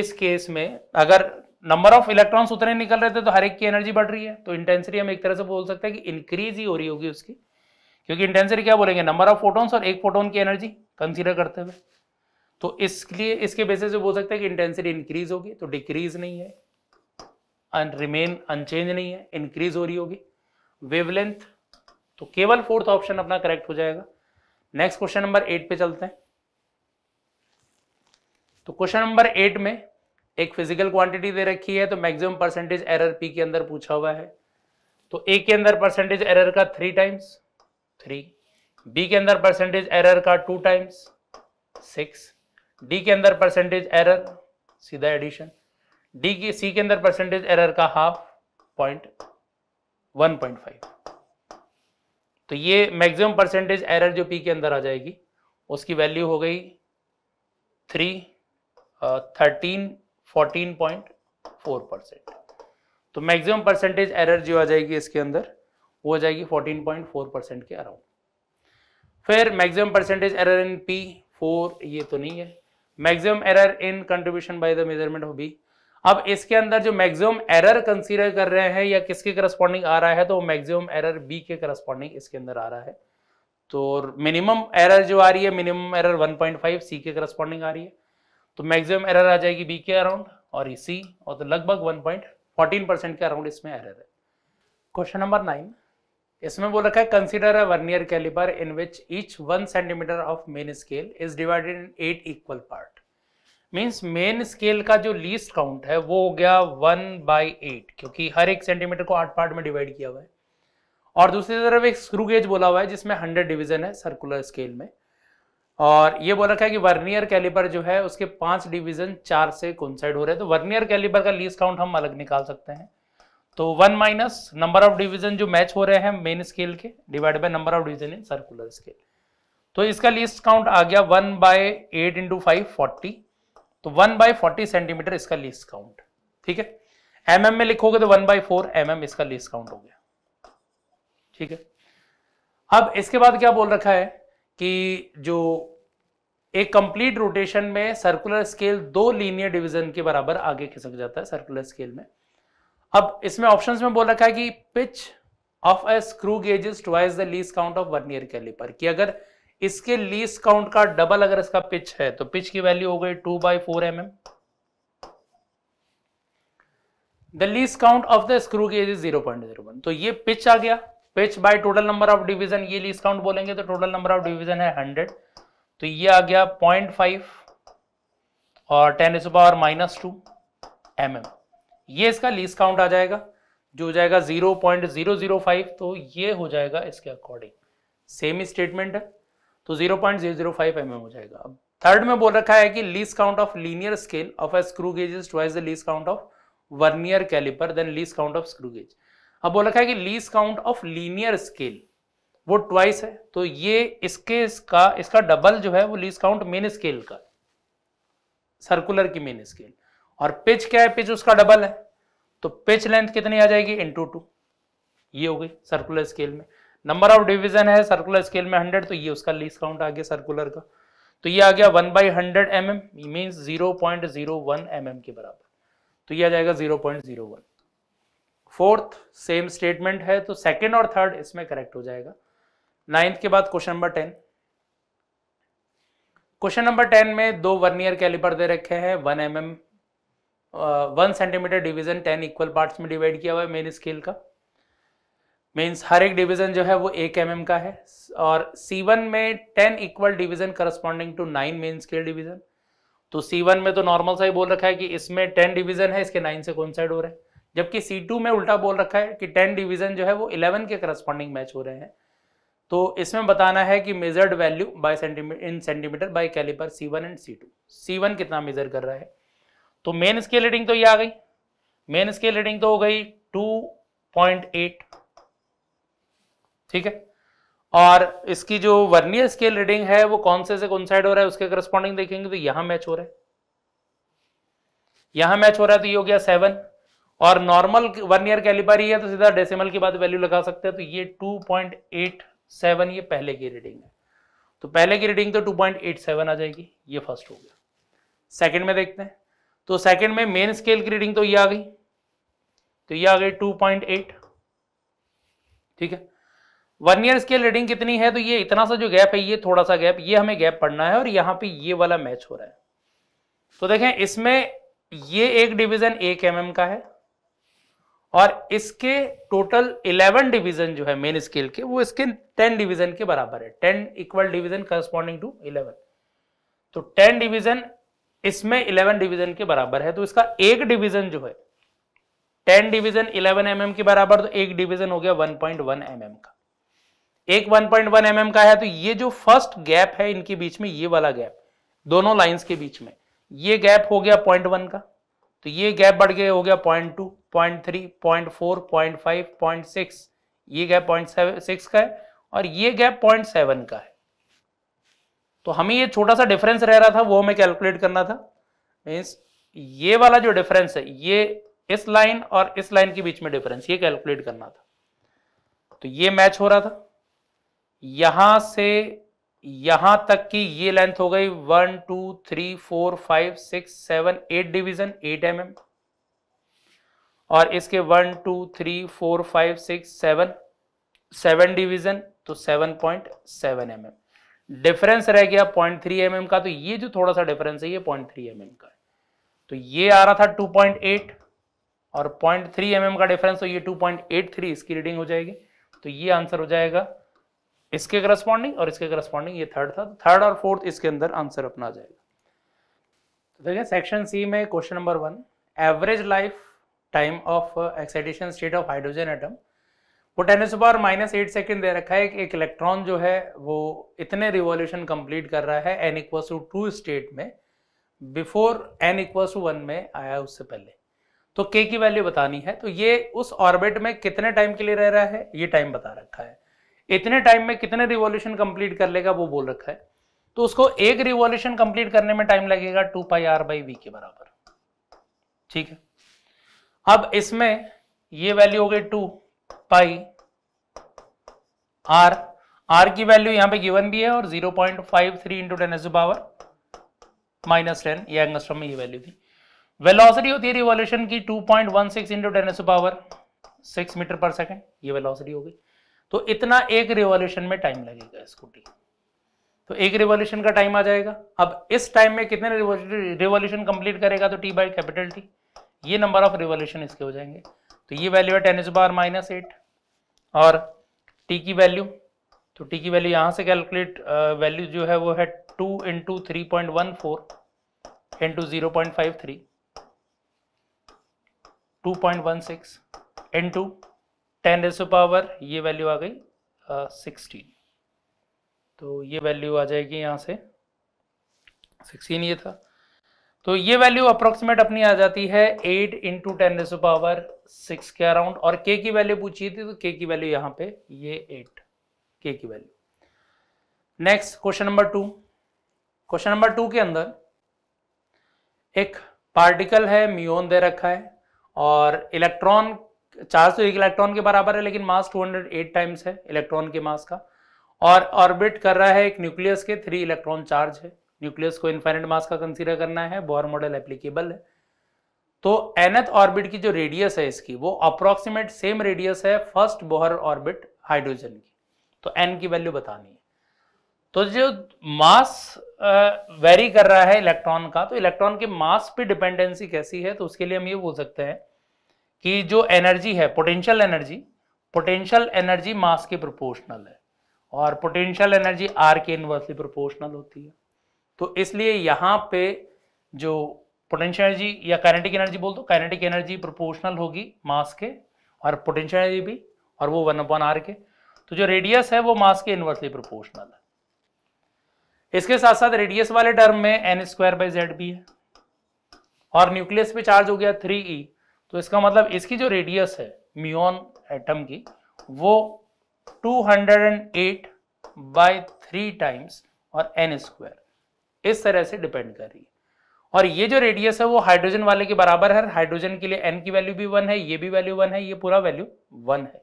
इस केस में अगर नंबर ऑफ इलेक्ट्रॉन्स उतने निकल रहे थे तो हर एक की एनर्जी बढ़ रही है तो इंटेंसिटी हम एक तरह से बोल सकते हैं कि इंक्रीज ही हो रही होगी उसकी क्योंकि इंटेंसिटी क्या बोलेंगे नंबर ऑफ फोटोन्स और एक फोटोन की एनर्जी कंसिडर करते हुए तो इसलिए इसके बेसिस पे बोल सकते हैं कि इंटेंसिटी इंक्रीज होगी तो डिक्रीज नहीं है रिमेन अनचेंज नहीं है इंक्रीज हो रही होगी वेवलेंथ तो केवल फोर्थ ऑप्शन अपना करेक्ट हो जाएगा नेक्स्ट क्वेश्चन नंबर एट पे चलते हैं तो क्वेश्चन नंबर एट में एक फिजिकल क्वांटिटी दे रखी है तो मैक्सिमम परसेंटेज एरर पी के अंदर पूछा हुआ है तो ए के अंदर परसेंटेज एरर का थ्री टाइम्स थ्री बी के अंदर परसेंटेज एरर का टू टाइम्स सिक्स डी के अंदर परसेंटेज एरर सीधा एडिशन डी के सी के अंदर परसेंटेज एरर का half point one point five तो ये मैक्सिमम परसेंटेज एरर जो पी के अंदर आ जाएगी उसकी वैल्यू हो गई three thirteen fourteen point four percent तो मैक्सिमम परसेंटेज एरर जो आ जाएगी इसके अंदर वो आ जाएगी फोर्टीन पॉइंट फोर परसेंट के अराउंड फिर maximum percentage error in P four ये तो नहीं है maximum error in contribution by the measurement हो बी अब इसके अंदर जो मैक्सिमम एरर कंसीडर कर रहे हैं या किसके करस्पॉन्डिंग आ रहा है तो मैक्सिमम एरर बी के करस्पॉन्डिंग इसके अंदर आ रहा है तो मिनिमम एरर जो आ रही है मिनिमम एरर 1.5 सी के करस्पॉन्डिंग आ रही है तो मैक्सिमम एरर आ जाएगी बी के अराउंड और सी और तो लगभग 1.14 परसेंट के अराउंड इसमें एरर है क्वेश्चन नंबर नाइन इसमें बोल रखा है consider a vernier caliper in which each one centimetre of main scale is divided in eight equal part means main scale का जो लीस्ट काउंट है वो हो गया वन बाई एट क्योंकि हर एक सेंटीमीटर को आठ पार्ट में डिवाइड किया हुआ है और दूसरी तरफ एक स्क्रू गेज बोला हुआ है जिसमें हंड्रेड डिविजन है सर्कुलर स्केल में और ये बोल रखा है कि वर्नियर कैलिपर जो है उसके पांच डिविजन चार से कोइंसाइड हो रहे हैं तो वर्नियर कैलिपर का लीस्ट काउंट हम अलग निकाल सकते हैं तो one minus number of division जो मैच हो रहे हैं मेन स्केल के divide by number of division in circular scale तो इसका लीस्ट काउंट आ गया one by eight into five forty तो वन बाय फोर्टी सेंटीमीटर इसका लीस्ट काउंट ठीक है एम mm में लिखोगे तो वन बाय फोर एम इसका लीस्ट काउंट हो गया ठीक है अब इसके बाद क्या बोल रखा है कि जो एक कंप्लीट रोटेशन में सर्कुलर स्केल दो लीनियर डिवीजन के बराबर आगे खिसक जाता है सर्कुलर स्केल में अब इसमें ऑप्शन में बोल रखा है कि pitch of a screw gauge is twice the least count of one vernier caliper कि अगर इसके लीस काउंट का डबल अगर इसका पिच है तो पिच की वैल्यू हो गई two by four M M the least count of the screw gauge is zero point zero one तो ये पिच आ गया pitch by total number of division ये लीस काउंट बोलेंगे तो टोटल नंबर ऑफ डिवीजन है हंड्रेड तो ये आ गया पॉइंट फाइव और ten is power minus two M M ये इसका लीज काउंट आ जाएगा जो हो जाएगा zero point zero zero five तो ये हो जाएगा इसके अकॉर्डिंग सेम स्टेटमेंट है तो जीरो पॉइंट जीरो जीरो हो जाएगा अब थर्ड में बोल रखा है कि least count of linear scale of a screw gauge is twice the least count of vernier caliper then least count of screw gauge अब बोल रखा है कि least count of linear scale वो ट्वाइस है तो ये इसके इसका इसका डबल जो है वो लीज काउंट मेन स्केल का सर्कुलर की मेन स्केल और पिच क्या है पिच उसका डबल है तो पिच लेंथ कितनी आ जाएगी इंटू टू ये हो गई सर्कुलर स्केल में नंबर ऑफ डिवीजन है सर्कुलर स्केल में हंड्रेड तो ये उसका लीस काउंट आ गया सर्कुलर का तो ये आ गया one by hundred M M mean zero point zero one M M के बराबर तो ये आ जाएगा zero point zero one fourth same statement है तो सेकेंड और थर्ड इसमें करेक्ट हो जाएगा नाइन्थ के बाद question number ten question number ten में दो वर्नियर कैलिपर दे रखे हैं one M M one centimetre division ten equal parts में डिवाइड किया हुआ है मेन स्केल का मीन्स हर एक डिवीजन जो है वो एक एम mm का है और सी वन में ten equal division corresponding to nine main scale division तो सी वन में तो नॉर्मल सा ही बोल रखा है कि इसमें टेन डिवीजन है इसके नाइन से कौन साइड हो रहा है जबकि सी टू में उल्टा बोल रखा है कि टेन डिवीजन जो है वो इलेवन के करस्पॉन्डिंग मैच हो रहे हैं तो इसमें बताना है कि measured value by centimetre in centimetre by caliper C and C two C one कितना मेजर कर रहा है तो मेन स्केल रीडिंग तो ये आ गई मेन स्केल रीडिंग तो हो गई 2.8 ठीक है और इसकी जो वर्नियर स्केल रीडिंग है वो कौन से से कौन साइड हो रहा है उसके करस्पॉन्डिंग देखेंगे तो यहां मैच हो रहा है यहां मैच हो रहा है तो ये हो गया सेवन और नॉर्मल वर्नियर कैलिपर ही है तो सीधा डेसिमल के बाद वैल्यू लगा सकते हैं तो ये 2.87 ये पहले की रीडिंग है तो पहले की रीडिंग तो 2.87 आ जाएगी ये फर्स्ट हो गया सेकंड में देखते हैं तो सेकंड में मेन स्केल की रीडिंग तो ये आ गई तो ये आ गई 2.8 ठीक है वन ईयर स्केल रीडिंग कितनी है तो ये इतना सा जो गैप है ये थोड़ा सा गैप ये हमें गैप पढ़ना है और यहां पे ये वाला मैच हो रहा है तो देखें इसमें ये एक डिवीजन एक एम mm का है और इसके टोटल 11 डिवीजन जो है मेन स्केल के वो इसके 10 डिवीजन के बराबर है 10 इक्वल डिवीजन करस्पॉन्डिंग टू 11 तो 10 डिवीजन इसमें इलेवन डिवीजन के बराबर है तो इसका एक डिवीजन जो है टेन डिवीजन इलेवन एम के बराबर तो एक डिवीजन हो गया वन पॉइंट वन एम का एक वन पॉइंट वन mm का है तो ये जो फर्स्ट गैप है इनके बीच में ये वाला गैप दोनों लाइंस के बीच में ये गैप हो गया पॉइंट वन का तो ये गैप बढ़ गया हो गया point two point three point four point five point six ये गैप पॉइंट सिक्स का है और ये गैप पॉइंट सेवन का है तो हमें ये छोटा सा डिफरेंस रह रहा था वो हमें कैलकुलेट करना था मीन्स ये वाला जो डिफरेंस है ये इस लाइन और इस लाइन के बीच में डिफरेंस ये कैलकुलेट करना था तो ये मैच हो रहा था यहां से यहां तक की ये लेंथ हो गई one two three four five six seven eight division eight M M और इसके one two three four five six seven seven division तो seven point seven M M difference रह गया पॉइंट थ्री एम का तो ये जो थोड़ा सा डिफरेंस है ये पॉइंट थ्री एम का है तो ये आ रहा था टू पॉइंट एट और पॉइंट थ्री एम का डिफरेंस तो ये टू पॉइंट एट थ्री इसकी रीडिंग हो जाएगी तो ये आंसर हो जाएगा इसके करस्पॉन्डिंग और इसके करस्पॉन्डिंग ये थर्ड था थर्ड तो और फोर्थ इसके अंदर आंसर अपना आ जाएगा तो देखिए सेक्शन सी में question number one average life time of excitation state of hydrogen atom वो ten S power minus eight second दे रखा है कि एक इलेक्ट्रॉन जो है वो इतने रिवॉल्यूशन कंप्लीट कर रहा है N equal to two state में before N equal to one में आया उससे पहले तो के की वैल्यू बतानी है तो ये उस ऑर्बिट में कितने टाइम के लिए रह रहा है ये टाइम बता रखा है इतने टाइम में कितने रिवॉल्यूशन कंप्लीट कर लेगा वो बोल रखा है तो उसको एक रिवॉल्यूशन कंप्लीट करने में टाइम लगेगा two pi R by V के बराबर ठीक है अब इसमें ये वैल्यू हो गई टू पाई आर आर की वैल्यू यहां पे गिवन भी है और 0.53 point five three into ten S power minus ten ये एंगस्ट्रम में ये वैल्यू थी वेलोसिटी होती है रिवॉल्यूशन की 2.16 point one six into ten S power six metre पर सेकेंड ये वेलोसिटी हो गई तो इतना एक रिवॉल्यूशन में टाइम लगेगा स्कूटी तो एक रिवॉल्यूशन का टाइम आ जाएगा अब इस टाइम में कितने रिवॉल्यूशन कंप्लीट करेगा तो टी बाई कैपिटल टी ये नंबर ऑफ रिवॉल्यूशन इसके हो जाएंगे तो ये वैल्यू है ten S power minus eight और टी की वैल्यू तो टी की वैल्यू यहाँ से कैलकुलेट वैल्यू uh, जो है वो है two into three point one four into zero point five three two point one six into ten raise to power ये वैल्यू आ गई सिक्सटीन uh, तो ये वैल्यू आ जाएगी यहाँ से सिक्सटीन ये था तो ये वैल्यू अप्रोक्सीमेट अपनी आ जाती है eight into ten power six के अराउंड और के की वैल्यू पूछी थी तो के की वैल्यू यहाँ पे ये एट के की value next question number two question number two के अंदर एक पार्टिकल है मियोन दे रखा है और इलेक्ट्रॉन चार्ज तो एक इलेक्ट्रॉन के बराबर है लेकिन मास एट टाइम्स है इलेक्ट्रॉन के मास का और ऑर्बिट कर रहा है एक न्यूक्लियस के थ्री इलेक्ट्रॉन चार्ज है न्यूक्लियस को इनफाइनाइट मास का कंसीडर करना है बोर मॉडल एप्लीकेबल है तो एनथ ऑर्बिट की जो रेडियस है इसकी वो अप्रोक्सीमेट सेम रेडियस है फर्स्ट बोहर ऑर्बिट हाइड्रोजन की तो एन की वैल्यू बतानी है तो जो मास वेरी कर रहा है इलेक्ट्रॉन का तो इलेक्ट्रॉन के मास पे डिपेंडेंसी कैसी है तो उसके लिए हम ये बोल सकते हैं कि जो एनर्जी है potential energy potential energy mass के प्रोपोर्शनल है और पोटेंशियल एनर्जी आर के इनवर्सली प्रोपोर्शनल होती है तो इसलिए यहाँ पे जो पोटेंशियल एनर्जी या काइनेटिक एनर्जी बोल दो काइनेटिक एनर्जी प्रोपोर्शनल होगी मास के और पोटेंशियल एनर्जी भी और वो वन अपॉन आर के तो जो रेडियस है वो मास के इनवर्सली प्रोपोर्शनल है इसके साथ साथ रेडियस वाले टर्म में एन स्क्वायर बाई जेड भी है और न्यूक्लियस पे चार्ज हो गया थ्री ई e। तो इसका मतलब इसकी जो रेडियस है म्यून एटम की वो 208 बाई थ्री टाइम्स और एन स्क्वायर इस तरह से डिपेंड कर रही है और ये जो रेडियस है वो हाइड्रोजन वाले के बराबर है हाइड्रोजन के लिए एन की वैल्यू भी वन है ये भी वैल्यू वन है ये पूरा वैल्यू वन है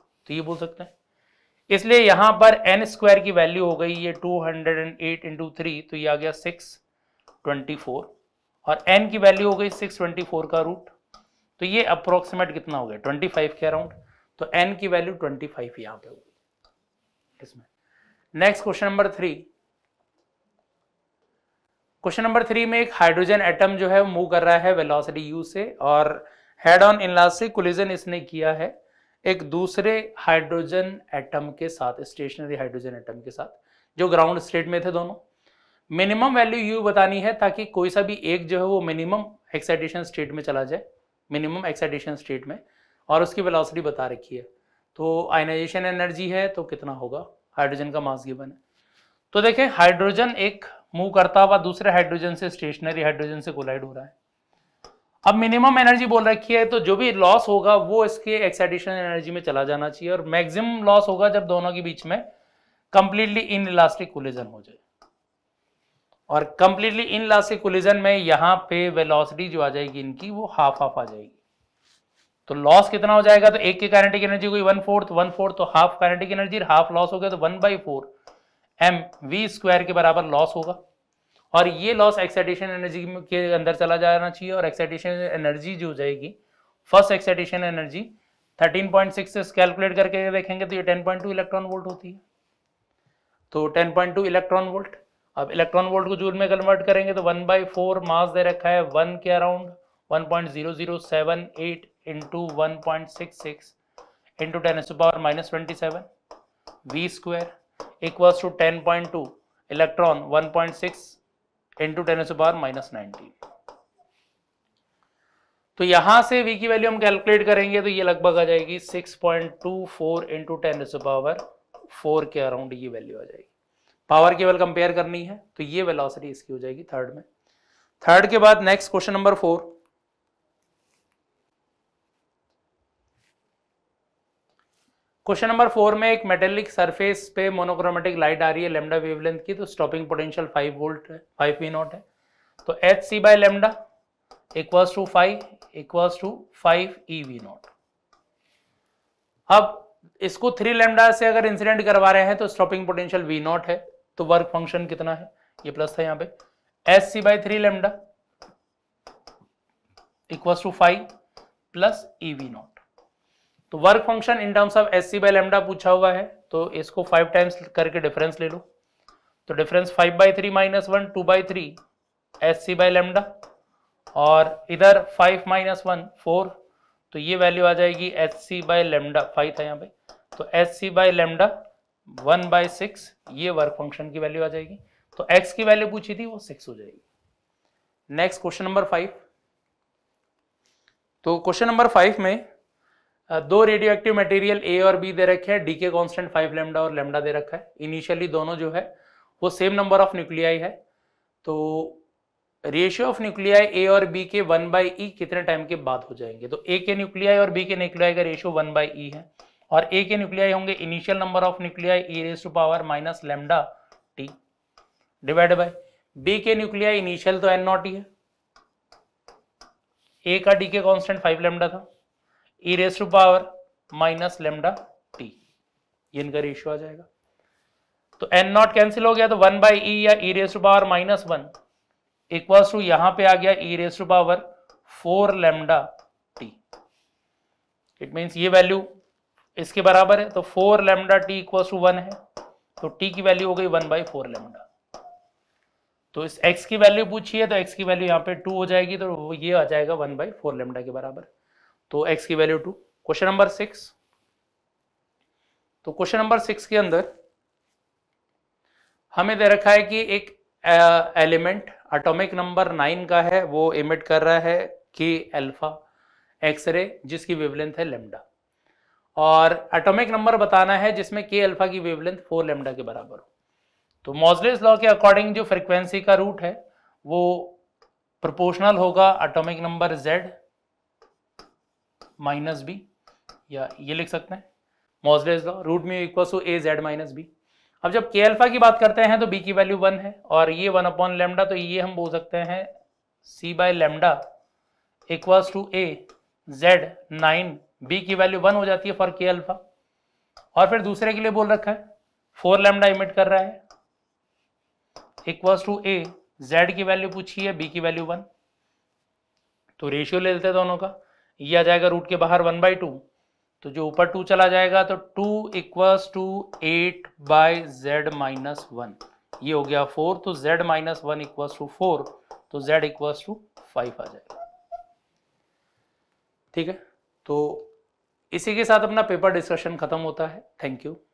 तो ये बोल सकते हैं इसलिए यहां पर एन स्क्वायर की वैल्यू हो गई ये 208 hundred and eight into three तो ये आ गया 624 और एन की वैल्यू हो गई 624 का रूट तो ये अप्रोक्सीमेट कितना हो गया 25 के अराउंड तो एन की वैल्यू 25 फाइव यहाँ पे होगी इसमें next question number three question number three में एक हाइड्रोजन एटम जो है मूव कर रहा है वेलोसिटी यू से और हेड ऑन इनलास से कोलिजन इसने किया है एक दूसरे हाइड्रोजन एटम के साथ स्टेशनरी हाइड्रोजन एटम के साथ जो ग्राउंड स्टेट में थे दोनों मिनिमम वैल्यू यू बतानी है ताकि कोई सा भी एक जो है वो मिनिमम एक्साइटेशन स्टेट में चला जाए मिनिमम एक्साइटेशन स्टेट में और उसकी वेलोसिटी बता रखी है तो आयनाइजेशन एनर्जी है तो कितना होगा हाइड्रोजन का मास गिवन है तो देखें हाइड्रोजन एक मूव करता हुआ दूसरे हाइड्रोजन से स्टेशनरी हाइड्रोजन से कोलाइड हो रहा है अब मिनिमम एनर्जी बोल रखी है तो जो भी लॉस होगा वो इसके एक्साइडेशन एनर्जी में चला जाना चाहिए और मैक्सिमम लॉस होगा जब दोनों के बीच में कंप्लीटली इन इलास्टिक कोलिजन हो जाए और कंप्लीटली इन इलास्टिक कोलिजन में यहां पे वेलोसिटी जो आ जाएगी इनकी वो हाफ हाफ आ जाएगी तो लॉस कितना हो जाएगा तो एक की काइनेटिक एनर्जी हुई वन फोर्थ वन फोर्थ तो half kinetic energy half loss हो गया तो one by four M V square के बराबर लॉस होगा और ये लॉस एक्साइटेशन एनर्जी के अंदर चला जाना चाहिए और एक्साइटेशन एनर्जी जो हो जाएगी first excitation energy 13.6 six calculate करके देखेंगे तो ये 10.2 इलेक्ट्रॉन वोल्ट होती है तो 10.2 इलेक्ट्रॉन वोल्ट अब इलेक्ट्रॉन वोल्ट को जूल में कन्वर्ट करेंगे तो वन बाई फोर मास दे रखा है वन के around 1.0078 into 1.66 into ten power minus twenty seven V square equals to 10.2 electron 1.6 into 10 to power minus 19 तो यहां से वी की वैल्यू हम कैलकुलेट करेंगे तो ये लगभग आ जाएगी 6.24 point two four into ten power four के अराउंड ये वैल्यू आ जाएगी पावर केवल कंपेयर करनी है तो ये वेलोसिटी इसकी हो जाएगी थर्ड में थर्ड के बाद next question number four question number four में एक मेटेलिक सरफेस पे मोनोक्रोमेटिक लाइट आ रही है लेमडा वेवलेंथ की तो स्टॉपिंग पोटेंशियल फाइव वोल्ट है फाइव वी नॉट है तो H C by lambda equals to five equals to five E V naught अब इसको थ्री लेमडा से अगर इंसिडेंट करवा रहे हैं तो स्टॉपिंग पोटेंशियल वी नॉट है तो वर्क फंक्शन कितना है ये प्लस था यहाँ पे H C by three lambda equals to five plus E V naught तो work function in terms of S C by पूछा हुआ है तो इसको फाइव टाइम्स करके डिफरेंस ले लो तो difference five by three minus one two by three S C by lambda और इधर फाइव माइनस वन फोर तो ये वैल्यू आ जाएगी S C by lambda five था यहाँ पे तो S C by lambda one by six ये वर्क फंक्शन की वैल्यू आ जाएगी तो एक्स की वैल्यू पूछी थी वो सिक्स हो जाएगी नेक्स्ट क्वेश्चन नंबर फाइव तो क्वेश्चन नंबर फाइव में दो रेडियो एक्टिव मटेरियल ए और बी दे रखे हैं के कॉन्स्टेंट फाइव लेमडा और लेमडा दे रखा है इनिशियली दोनों जो है वो सेम नंबर ऑफ न्यूक्लियाई है तो रेशियो ऑफ न्यूक्लियाई ए और बी के वन बाई ई कितने टाइम के बाद हो जाएंगे तो ए के न्यूक्लियाई और बी के न्यूक्लियाई का रेशियो वन बाई ई है और ए के न्यूक्लियाई होंगे initial number of nuclei E raise to power minus lambda T divide by B के न्यूक्लियाई इनिशियल तो एन नॉट ई है ए का डी के कॉन्स्टेंट फाइव लेमडा था E raise to power minus lambda T ये इनका ratio आ जाएगा तो एन नॉट कैंसिल हो गया तो वन बाई ई या E raise to power minus one equal to यहां पे आ गया E raise to power four lambda T it means ये वैल्यू इसके बराबर है तो four lambda T equal to one है तो टी की वैल्यू हो गई वन बाई फोर लेमडा तो इस x की वैल्यू पूछिए तो x की वैल्यू यहाँ पे टू हो जाएगी तो ये आ जाएगा वन बाई फोर लेमडा के बराबर तो x की value two question number six तो क्वेश्चन नंबर सिक्स के अंदर हमें दे रखा है कि एक एलिमेंट एटॉमिक नंबर नाइन का है वो इमिट कर रहा है के अल्फा एक्सरे जिसकी वेवलेंथ है लेमडा और एटॉमिक नंबर बताना है जिसमें के अल्फा की वेवलेंथ फोर लेमडा के बराबर हो तो मॉजलेस लॉ के अकॉर्डिंग जो फ्रिक्वेंसी का रूट है वो प्रोपोर्शनल होगा atomic number Z minus b या ये लिख सकते हैं Moseley's law root mu equal to a Z minus b अब जब के अल्फा की बात करते हैं तो बी की वैल्यू वन है और ये वन अपॉन लेमडा तो ये हम बोल सकते हैं c by lambda equals to a Z nine b की वैल्यू वन हो जाती है फॉर के अल्फा और फिर दूसरे के लिए बोल रखा है फोर लेमडा इमिट कर रहा है इक्वल्स टू ए जेड की वैल्यू पूछी है बी की वैल्यू वन तो रेशियो ले लेते हैं दोनों का ये आ जाएगा रूट के बाहर वन बाई टू तो जो ऊपर टू चला जाएगा तो two equals to eight by Z minus one ये हो गया फोर तो Z minus one equals to four तो जेड इक्वस टू फाइव आ जाएगा ठीक है तो इसी के साथ अपना पेपर डिस्कशन खत्म होता है थैंक यू